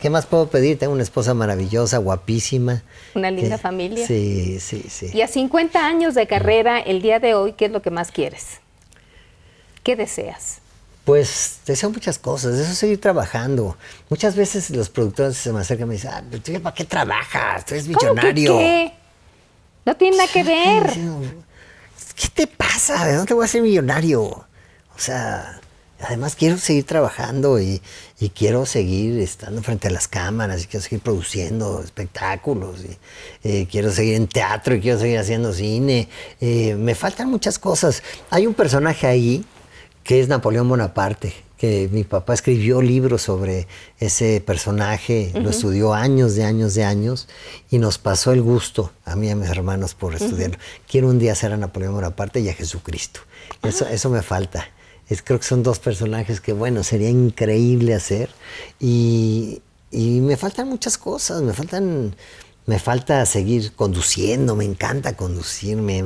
¿qué más puedo pedir? Tengo una esposa maravillosa, guapísima. Una linda eh, familia. Sí, sí, sí. Y a 50 años de carrera, el día de hoy, ¿qué es lo que más quieres? ¿Qué deseas? Pues deseo muchas cosas, eso seguir trabajando. Muchas veces los productores se me acercan y me dicen, ah, pero para qué trabajas, tú eres millonario. ¿Cómo qué? No tiene nada que ver. ¿Qué te pasa? ¿De dónde voy a ser millonario? O sea, además quiero seguir trabajando y, quiero seguir estando frente a las cámaras y quiero seguir produciendo espectáculos y, eh, quiero seguir en teatro y quiero seguir haciendo cine. Eh, me faltan muchas cosas. Hay un personaje ahí que es Napoleón Bonaparte, que mi papá escribió libros sobre ese personaje, lo estudió años de años de años y nos pasó el gusto a mí y a mis hermanos por estudiarlo. Quiero un día ser a Napoleón Bonaparte y a Jesucristo. Eso, ah. eso me falta creo que son dos personajes que, bueno, sería increíble hacer. Y, me faltan muchas cosas, me faltan... Me falta seguir conduciendo, me encanta conducir, me,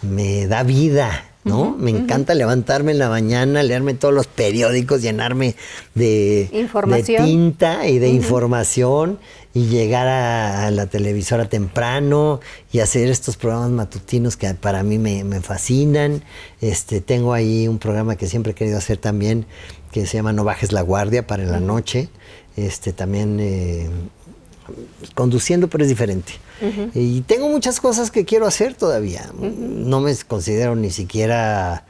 me, da vida, ¿no? me encanta levantarme en la mañana, leerme todos los periódicos, llenarme de, de tinta y de información y llegar a, la televisora temprano y hacer estos programas matutinos que para mí me, fascinan. Este, tengo ahí un programa que siempre he querido hacer también, que se llama No Bajes la Guardia para la noche. Este, también eh, conduciendo, pero es diferente. Y tengo muchas cosas que quiero hacer todavía. No me considero ni siquiera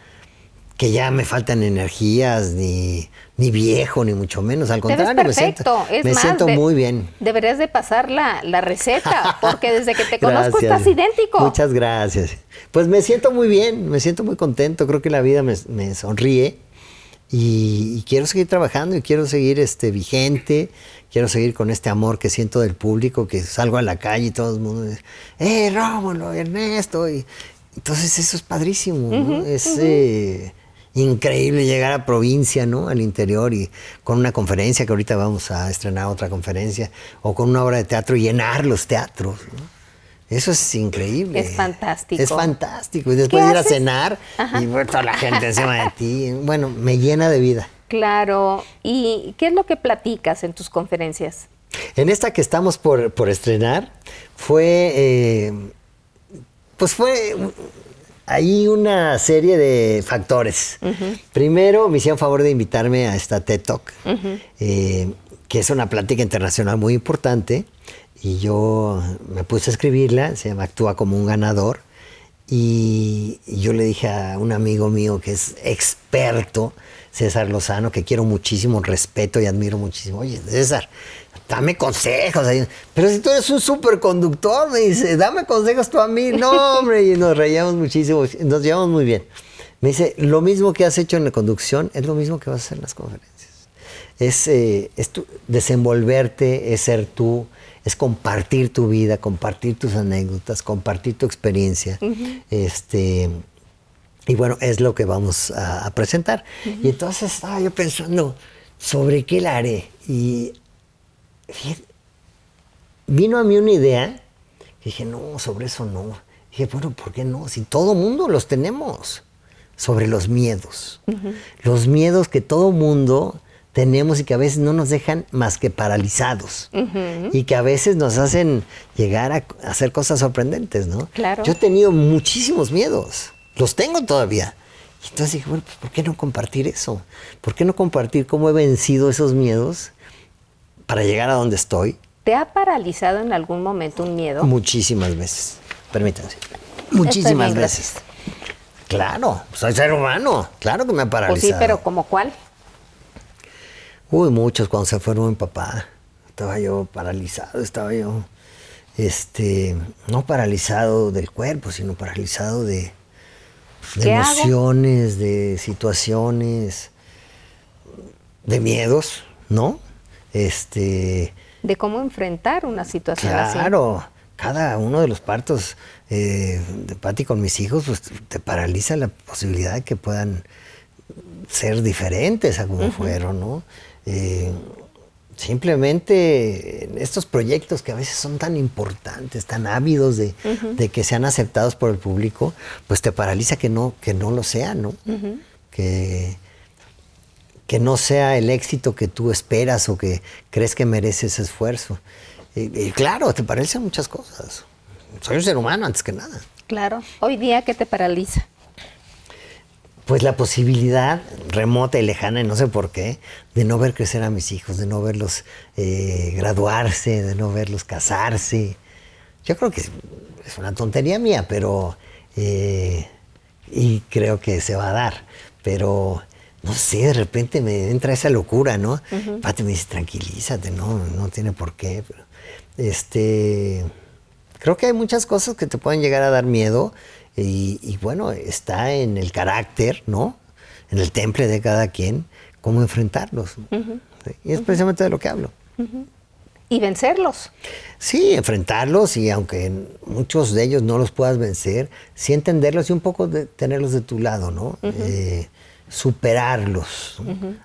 que ya me faltan energías, ni, ni viejo, ni mucho menos. Al contrario, me siento, me siento muy bien. Deberías de pasar la, receta, porque desde que te conozco estás idéntico. Muchas gracias. Pues me siento muy bien, me siento muy contento. Creo que la vida me, sonríe y, quiero seguir trabajando y quiero seguir este, vigente. Quiero seguir con este amor que siento del público, que salgo a la calle y todo el mundo dice, ¡eh, Rómulo, Ernesto! entonces eso es padrísimo, Es... Eh, increíble llegar a provincia, ¿no? Al interior y con una conferencia, que ahorita vamos a estrenar otra conferencia, o con una obra de teatro, llenar los teatros, ¿no? Eso es increíble. Es fantástico. Es fantástico. Y después ir a cenar y ver toda la gente encima de ti. Bueno, me llena de vida. Claro. ¿Y qué es lo que platicas en tus conferencias? En esta que estamos por, estrenar, fue. Eh, pues fue hay una serie de factores. Primero, me hicieron favor de invitarme a esta TED Talk, eh, que es una plática internacional muy importante. Y yo me puse a escribirla, se llama Actúa como un ganador. Y yo le dije a un amigo mío que es experto, César Lozano, que quiero muchísimo, respeto y admiro muchísimo. Oye, César, dame consejos. Pero si tú eres un superconductor, me dice, dame consejos tú a mí. No, hombre, y nos reíamos muchísimo, nos llevamos muy bien. Me dice, lo mismo que has hecho en la conducción es lo mismo que vas a hacer en las conferencias. Es, eh, es tu, desenvolverte, es ser tú, es compartir tu vida, compartir tus anécdotas, compartir tu experiencia. este, y bueno, es lo que vamos a, presentar. Y entonces estaba ah, yo pensando, ¿sobre qué la haré? Y vino a mí una idea, que dije, no, sobre eso no. dije, bueno, ¿por qué no? Si todo mundo los tenemos, sobre los miedos. Los miedos que todo mundo tenemos y que a veces no nos dejan más que paralizados y que a veces nos hacen llegar a hacer cosas sorprendentes, ¿no? Claro. Yo he tenido muchísimos miedos, los tengo todavía. Y entonces dije, bueno, pues, ¿por qué no compartir eso? ¿Por qué no compartir cómo he vencido esos miedos para llegar a donde estoy. ¿Te ha paralizado en algún momento un miedo? Muchísimas veces, permítanse. Muchísimas veces. Claro, soy ser humano, claro que me ha pues paralizado. sí, pero ¿como cuál? Uy, muchos, cuando se fueron mi papá, estaba yo paralizado, estaba yo, este, no paralizado del cuerpo, sino paralizado de, de emociones, de situaciones, de miedos, ¿no? Este, de cómo enfrentar una situación así. Claro, cada uno de los partos eh, de Pati con mis hijos, pues, te paraliza la posibilidad de que puedan ser diferentes a como fueron, ¿no? Eh, simplemente estos proyectos que a veces son tan importantes, tan ávidos de, que sean aceptados por el público, pues te paraliza que no, que no lo sean, ¿no? Que que no sea el éxito que tú esperas o que crees que merece ese esfuerzo. Y, claro, te parecen muchas cosas. Soy un ser humano antes que nada. Claro. Hoy día, ¿qué te paraliza? Pues la posibilidad remota y lejana, y no sé por qué, de no ver crecer a mis hijos, de no verlos eh, graduarse, de no verlos casarse. Yo creo que es una tontería mía, pero... Eh, y creo que se va a dar. Pero no sé, de repente me entra esa locura, ¿no? Uh me dice, tranquilízate, no, no tiene por qué. este, creo que hay muchas cosas que te pueden llegar a dar miedo y, bueno, está en el carácter, ¿no? En el temple de cada quien, cómo enfrentarlos. Y es precisamente de lo que hablo. Y vencerlos. Sí, enfrentarlos y aunque muchos de ellos no los puedas vencer, sí entenderlos y un poco tenerlos de tu lado, ¿no? Eh, superarlos.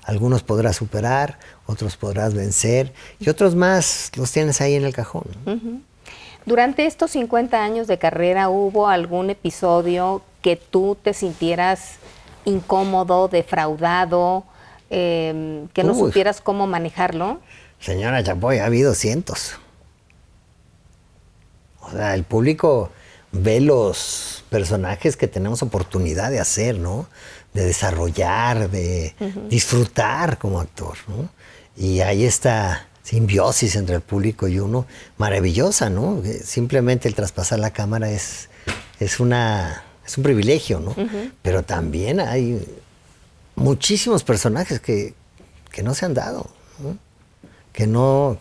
Algunos podrás superar, otros podrás vencer y otros más los tienes ahí en el cajón. Durante estos 50 años de carrera, ¿hubo algún episodio que tú te sintieras incómodo, defraudado, em, que no supieras cómo manejarlo? Señora Chapoy, ha habido cientos. O sea, el público ve los personajes que tenemos oportunidad de hacer, ¿no? de desarrollar, de disfrutar como actor. ¿no? Y hay esta simbiosis entre el público y uno maravillosa, ¿no? Simplemente el traspasar la cámara es, es, una, es un privilegio, ¿no? Pero también hay muchísimos personajes que, que no se han dado, que no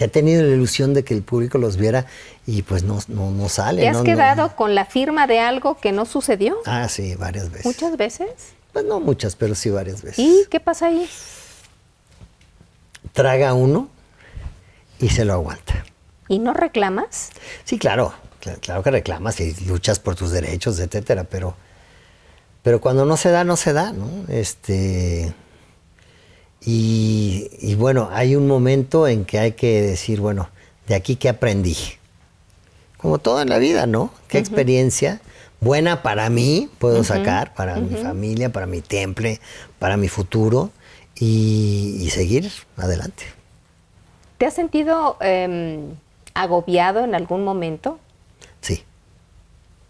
que ha tenido la ilusión de que el público los viera y pues no, no, sale. ¿Te has quedado con la firma de algo que no sucedió? Ah, sí, varias veces. ¿Muchas veces? Pues no muchas, pero sí varias veces. ¿Y qué pasa ahí? Traga uno y se lo aguanta. ¿Y no reclamas? Sí, claro, claro que reclamas y luchas por tus derechos, etcétera, pero, pero cuando no se da, no se da, ¿no? Este. Y, bueno, hay un momento en que hay que decir, bueno, de aquí que aprendí. Como toda en la vida, ¿no? Qué experiencia buena para mí puedo sacar, para mi familia, para mi temple, para mi futuro y, seguir adelante. ¿Te has sentido em, agobiado en algún momento? Sí.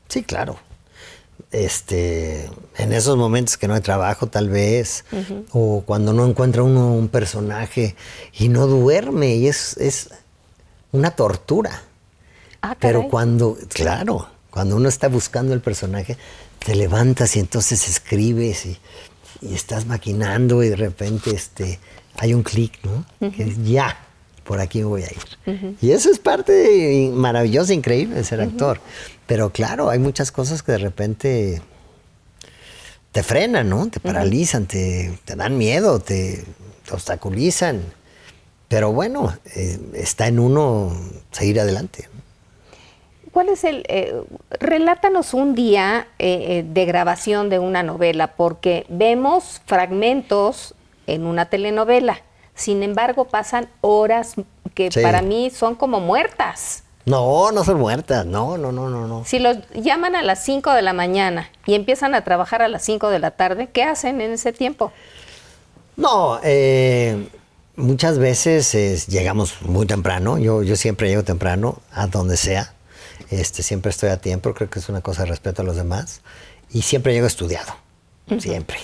Sí, claro este, en esos momentos que no hay trabajo tal vez, o cuando no encuentra uno un personaje y no duerme, y es, una tortura. Ah, Pero cuando, claro, cuando uno está buscando el personaje, te levantas y entonces escribes y, estás maquinando y de repente este, hay un clic, ¿no? que ya por aquí voy a ir. Y eso es parte maravillosa, increíble de ser actor. Pero claro, hay muchas cosas que de repente te frenan, ¿no? Te paralizan, te, dan miedo, te, obstaculizan. Pero bueno, eh, está en uno seguir adelante. ¿Cuál es el...? Eh, relátanos un día eh, de grabación de una novela, porque vemos fragmentos en una telenovela sin embargo, pasan horas que para mí son como muertas. No, no son muertas, no, no, no, no, no. Si los llaman a las 5 de la mañana y empiezan a trabajar a las 5 de la tarde, ¿qué hacen en ese tiempo? No, eh, muchas veces llegamos muy temprano, yo, yo siempre llego temprano a donde sea, este, siempre estoy a tiempo, creo que es una cosa de respeto a los demás, y siempre llego estudiado, siempre.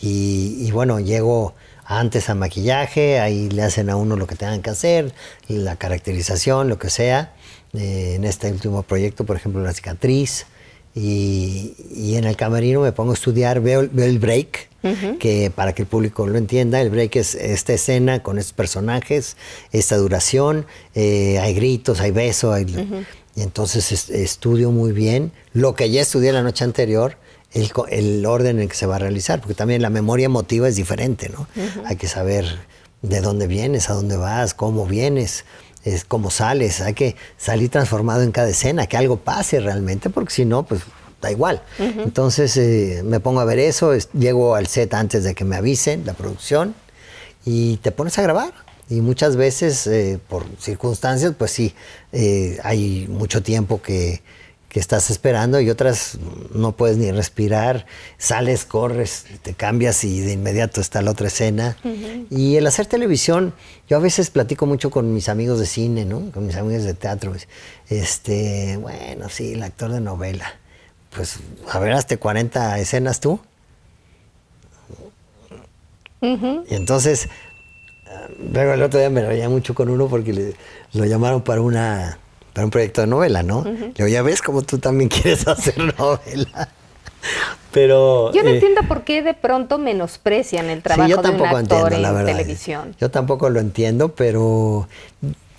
Y, y bueno, llego antes a maquillaje, ahí le hacen a uno lo que tengan que hacer, la caracterización, lo que sea. Eh, en este último proyecto, por ejemplo, la cicatriz. Y, y, en el camerino me pongo a estudiar, veo, el break, que para que el público lo entienda, el break es esta escena con estos personajes, esta duración, eh, hay gritos, hay besos, y entonces estudio muy bien lo que ya estudié la noche anterior el, orden en que se va a realizar, porque también la memoria emotiva es diferente, ¿no? Hay que saber de dónde vienes, a dónde vas, cómo vienes, es cómo sales, hay que salir transformado en cada escena, que algo pase realmente, porque si no, pues da igual. Entonces eh, me pongo a ver eso, llego al set antes de que me avisen la producción y te pones a grabar. Y muchas veces, eh, por circunstancias, pues sí, eh, hay mucho tiempo que que estás esperando y otras no puedes ni respirar, sales, corres, te cambias y de inmediato está la otra escena. Y el hacer televisión, yo a veces platico mucho con mis amigos de cine, ¿no? Con mis amigos de teatro. Pues, este, bueno, sí, el actor de novela. Pues, a ver, hazte 40 escenas tú. Y entonces, luego el otro día me reía mucho con uno porque lo llamaron para una un proyecto de novela, ¿no? Yo ya ves como tú también quieres hacer novela. Pero yo no eh, entiendo por qué de pronto menosprecian el trabajo de la eh. televisión. Yo tampoco lo entiendo, pero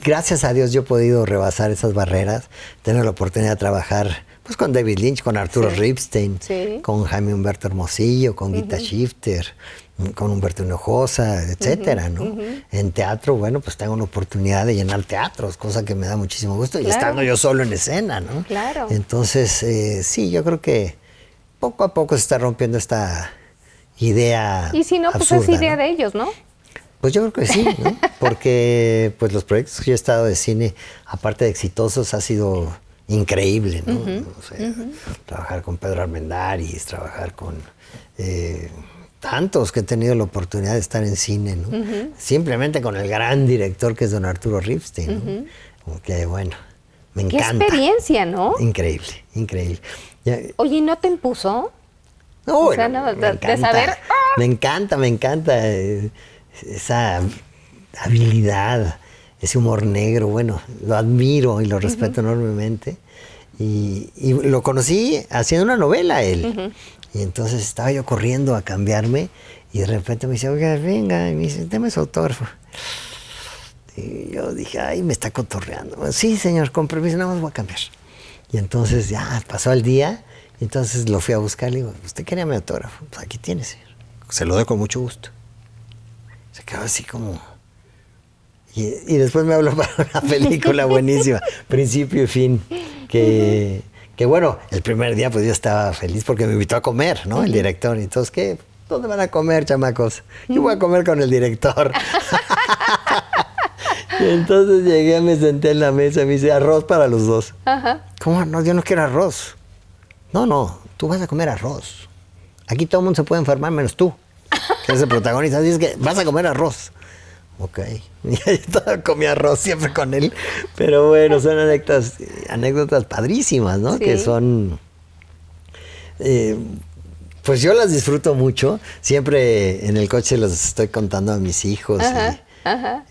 gracias a Dios yo he podido rebasar esas barreras, tener la oportunidad de trabajar pues con David Lynch, con Arturo Ripstein, con Jaime Humberto Hermosillo, con Guita Shifter, con Humberto Hinojosa, etcétera, ¿no? En teatro, bueno, pues tengo una oportunidad de llenar teatros, cosa que me da muchísimo gusto, y estando yo solo en escena, ¿no? Claro. Entonces, eh, sí, yo creo que poco a poco se está rompiendo esta idea. Y si no, pues es idea de ellos, ¿no? Pues yo creo que sí, ¿no? Porque pues los proyectos que yo he estado de cine, aparte de exitosos, ha sido increíble, ¿no? Trabajar con Pedro Armendáriz, trabajar con eh, tantos que he tenido la oportunidad de estar en cine, ¿no? Simplemente con el gran director que es don Arturo Ripstein, ¿no? Que bueno, me encanta. Qué experiencia, ¿no? Increíble, increíble. Eh, Oye, ¿no te impuso? No, o no, me, de saber... ¡ah! me encanta, me encanta eh, esa habilidad ese humor negro, bueno, lo admiro y lo respeto enormemente. Y, lo conocí haciendo una novela él. Y entonces estaba yo corriendo a cambiarme y de repente me dice, oiga, venga, y me dice, deme su autógrafo. Y yo dije, ay, me está cotorreando. sí, señor, con permiso, nada más voy a cambiar. Y entonces ya pasó el día, y entonces lo fui a buscar, le digo, ¿usted quería mi autógrafo? Pues aquí tiene, señor. Se lo doy con mucho gusto. Se quedó así como y, después me habló para una película buenísima, principio y fin, que, que bueno, el primer día pues yo estaba feliz porque me invitó a comer, ¿no? El director, entonces, ¿qué? ¿Dónde van a comer, chamacos? Yo voy a comer con el director. y entonces llegué, me senté en la mesa, y me dice, arroz para los dos. ¿Cómo? No, yo no quiero arroz. No, no, tú vas a comer arroz. Aquí todo el mundo se puede enfermar menos tú, que eres el protagonista. Así es que vas a comer arroz ok. Yo estaba, comía arroz siempre con él. Pero bueno, son anécdotas, anécdotas padrísimas, ¿no? Que son. Eh, pues yo las disfruto mucho. Siempre en el coche las estoy contando a mis hijos. Ajá,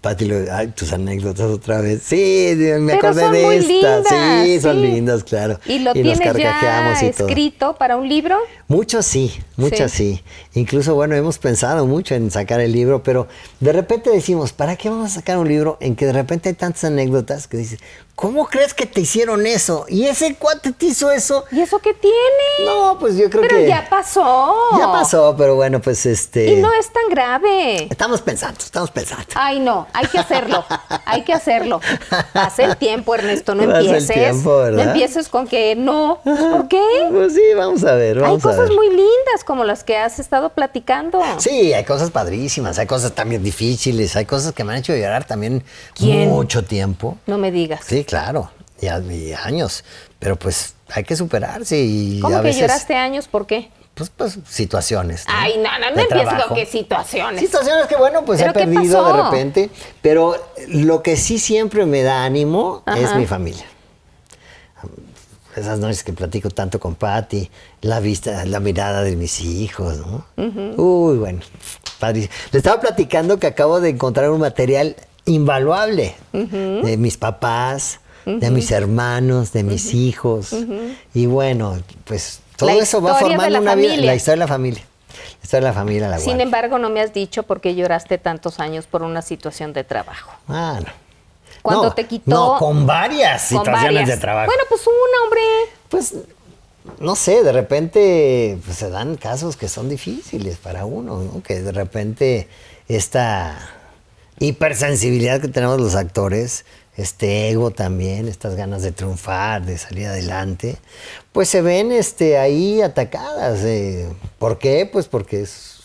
Pati, tus anécdotas otra vez. Sí, me acordé de estas. sí, son lindas, claro. Y lo y tienes ya escrito para un libro. Mucho sí, muchas sí. sí. Incluso, bueno, hemos pensado mucho en sacar el libro, pero de repente decimos, ¿para qué vamos a sacar un libro en que de repente hay tantas anécdotas que dices, ¿Cómo crees que te hicieron eso? Y ese cuate te hizo eso. ¿Y eso qué tiene? No, pues yo creo que. Pero ya pasó. Ya pasó, pero bueno, pues este. Y no es tan grave. Estamos pensando, estamos pensando. Ay, no, hay que hacerlo. hay que hacerlo. hace el tiempo, Ernesto, no Pasa empieces. El tiempo, ¿verdad? No empieces con que no. ¿Pues ¿Por qué? Ah, pues sí, vamos a ver. Vamos hay cosas muy lindas como las que has estado platicando. Sí, hay cosas padrísimas, hay cosas también difíciles, hay cosas que me han hecho llorar también mucho tiempo. No me digas. Sí, claro, ya, años, pero pues hay que superarse y ¿Cómo que lloraste años? ¿Por qué? Pues, pues situaciones. Ay, no, no, no empiezo con situaciones. Situaciones que, bueno, pues he perdido de repente. Pero lo que sí siempre me da ánimo es mi familia esas noches que platico tanto con Patti, la vista, la mirada de mis hijos, ¿no? Uy, bueno, Le estaba platicando que acabo de encontrar un material invaluable de mis papás, de mis hermanos, de mis hijos. Y bueno, pues todo eso va formando una vida, la historia de la familia. La historia de la familia la Sin embargo, no me has dicho por qué lloraste tantos años por una situación de trabajo. Ah, no. Cuando te quitó. No, con varias situaciones de trabajo. Bueno, pues un hombre. Pues no sé, de repente pues, se dan casos que son difíciles para uno, ¿no? Que de repente esta hipersensibilidad que tenemos los actores, este ego también, estas ganas de triunfar, de salir adelante, pues se ven este, ahí atacadas. Eh. ¿Por qué? Pues porque es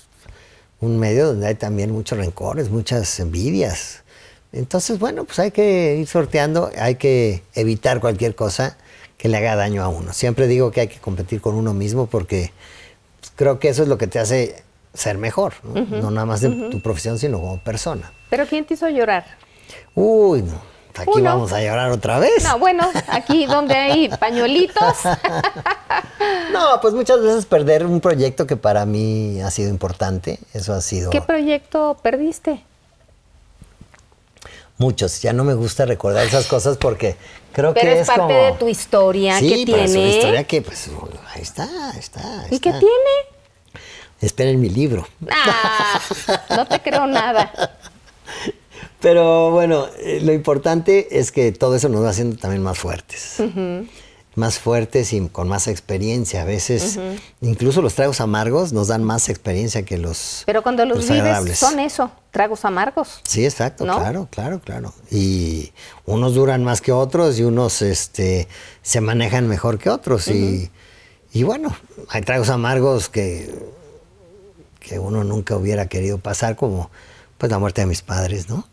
un medio donde hay también muchos rencores, muchas envidias. Entonces, bueno, pues hay que ir sorteando, hay que evitar cualquier cosa que le haga daño a uno. Siempre digo que hay que competir con uno mismo porque creo que eso es lo que te hace ser mejor, ¿no? nada más de tu profesión, sino como persona. ¿Pero quién te hizo llorar? Uy, no. Aquí vamos a llorar otra vez. No, bueno, aquí donde hay pañuelitos. no, pues muchas veces perder un proyecto que para mí ha sido importante. Eso ha sido. ¿Qué proyecto perdiste? Muchos. Ya no me gusta recordar esas cosas porque creo que es, es parte de tu historia que tiene. Sí, historia que pues ahí está, ahí está. ¿Y qué tiene? Espera en mi libro. Ah, no te creo nada. Pero bueno, eh, lo importante es que todo eso nos va haciendo también más fuertes. Más fuertes y con más experiencia. A veces, incluso los tragos amargos nos dan más experiencia que los. Pero cuando los, vives, son eso, tragos amargos. Sí, exacto, claro, claro, claro. Y unos duran más que otros y unos este, se manejan mejor que otros. y, y bueno, hay tragos amargos que que uno nunca hubiera querido pasar, como pues la muerte de mis padres, ¿no?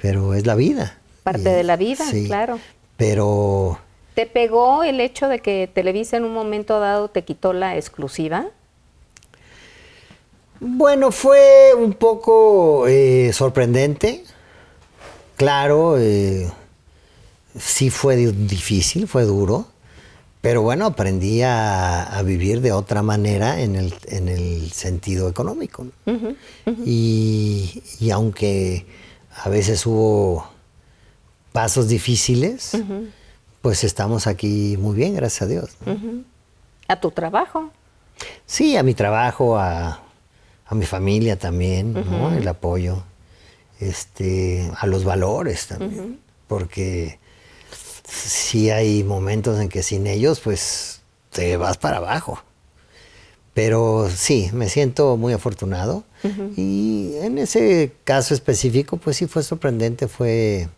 Pero es la vida. Parte de la vida, claro. Pero... ¿Te pegó el hecho de que Televisa en un momento dado te quitó la exclusiva? Bueno, fue un poco eh, sorprendente. Claro, eh, sí fue difícil, fue duro. Pero bueno, aprendí a, vivir de otra manera en el, sentido económico. Y, aunque a veces hubo pasos difíciles, pues estamos aquí muy bien, gracias a Dios. ¿A tu trabajo? Sí, a mi trabajo, a, mi familia también, el apoyo, este, a los valores también, porque sí hay momentos en que sin ellos, pues te vas para abajo. Pero sí, me siento muy afortunado. Y en ese caso específico, pues sí fue sorprendente, fue...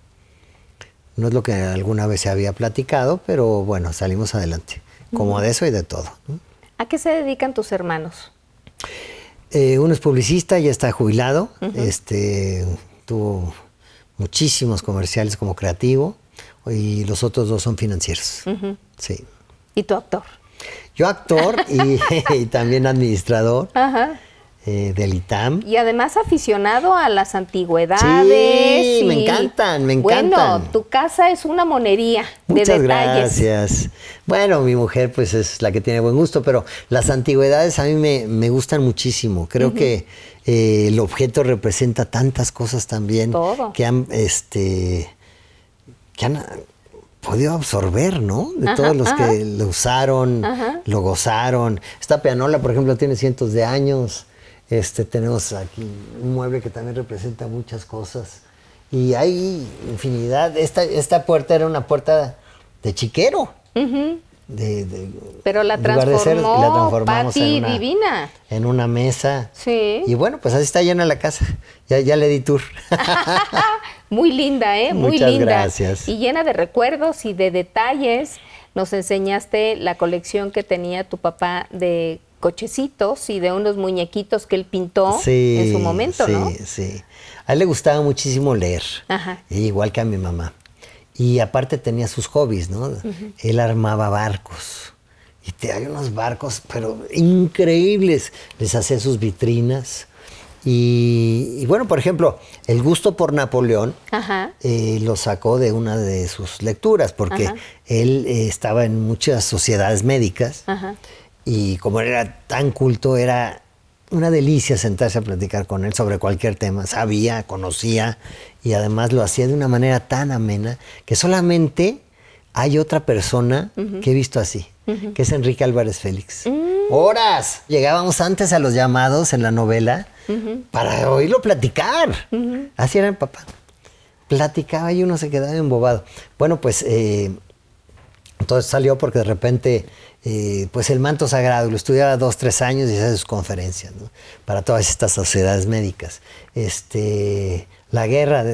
No es lo que alguna vez se había platicado, pero bueno, salimos adelante. Como de eso y de todo. ¿A qué se dedican tus hermanos? Eh, uno es publicista, ya está jubilado. Este tuvo muchísimos comerciales como creativo y los otros dos son financieros. Sí. ¿Y tu actor? Yo actor y, también administrador. Ajá. Eh, del ITAM. Y además aficionado a las antigüedades. Sí, me encantan, me encantan. Bueno, tu casa es una monería de detalles. Gracias. Bueno, mi mujer pues es la que tiene buen gusto, pero las antigüedades a mí me, gustan muchísimo. Creo que eh, el objeto representa tantas cosas también Todo. que han este que han podido absorber, ¿no? De todos los que lo usaron, lo gozaron. Esta pianola, por ejemplo, tiene cientos de años. Este, tenemos aquí un mueble que también representa muchas cosas. Y hay infinidad. Esta, esta puerta era una puerta de chiquero. de, Pero la transformó de la transformamos en una, divina. En una mesa. Sí. Y bueno, pues así está llena la casa. Ya, ya le di tour. muy linda, ¿eh? Muy Muchas Gracias. Y llena de recuerdos y de detalles. Nos enseñaste la colección que tenía tu papá de cochecitos y de unos muñequitos que él pintó en su momento, ¿no? Sí, sí. A él le gustaba muchísimo leer, igual que a mi mamá. Y aparte tenía sus hobbies, ¿no? Él armaba barcos. Y te hay unos barcos, pero increíbles. Les hacía sus vitrinas y, bueno, por ejemplo, el gusto por Napoleón eh, lo sacó de una de sus lecturas, porque él eh, estaba en muchas sociedades médicas y como era tan culto, era una delicia sentarse a platicar con él sobre cualquier tema. Sabía, conocía y además lo hacía de una manera tan amena que solamente hay otra persona que he visto así, que es Enrique Álvarez Félix. Mm. Horas. Llegábamos antes a los llamados en la novela para oírlo platicar. Así era el papá. Platicaba y uno se quedaba embobado. Bueno, pues eh, entonces salió porque de repente, eh, pues el manto sagrado, lo estudiaba dos, tres años y hacía sus conferencias para todas estas sociedades médicas. Este, la guerra,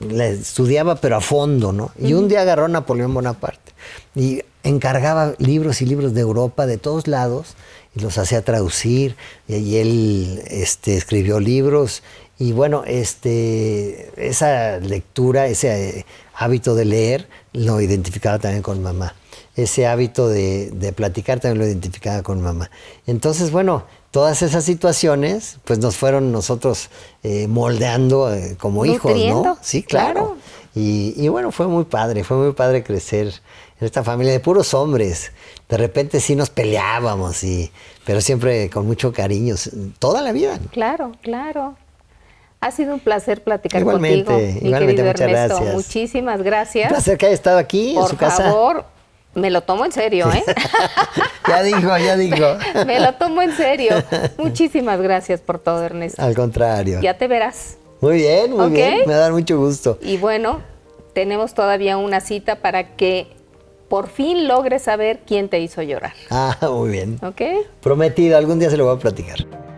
la estudiaba pero a fondo, ¿no? Y un día agarró Napoleón Bonaparte y encargaba libros y libros de Europa, de todos lados, y los hacía traducir y, él este, escribió libros y bueno, este, esa lectura, ese eh, hábito de leer lo identificaba también con mamá. Ese hábito de, platicar también lo identificaba con mamá. Entonces, bueno, todas esas situaciones, pues nos fueron nosotros eh, moldeando eh, como hijos, ¿no? Sí, claro. Y, bueno, fue muy padre, fue muy padre crecer en esta familia de puros hombres. De repente sí nos peleábamos, y, pero siempre con mucho cariño, toda la vida. Claro, claro. Ha sido un placer platicar contigo. Igualmente. igualmente, Ernesto. Muchísimas gracias. Un placer que haya estado aquí en su casa. Por favor, me lo tomo en serio, ¿eh? ya dijo, ya dijo. me lo tomo en serio. Muchísimas gracias por todo, Ernesto. Al contrario. Ya te verás. Muy bien, muy bien. Me da mucho gusto. Y bueno, tenemos todavía una cita para que por fin logres saber quién te hizo llorar. Ah, muy bien. ¿Ok? Prometido, algún día se lo voy a platicar.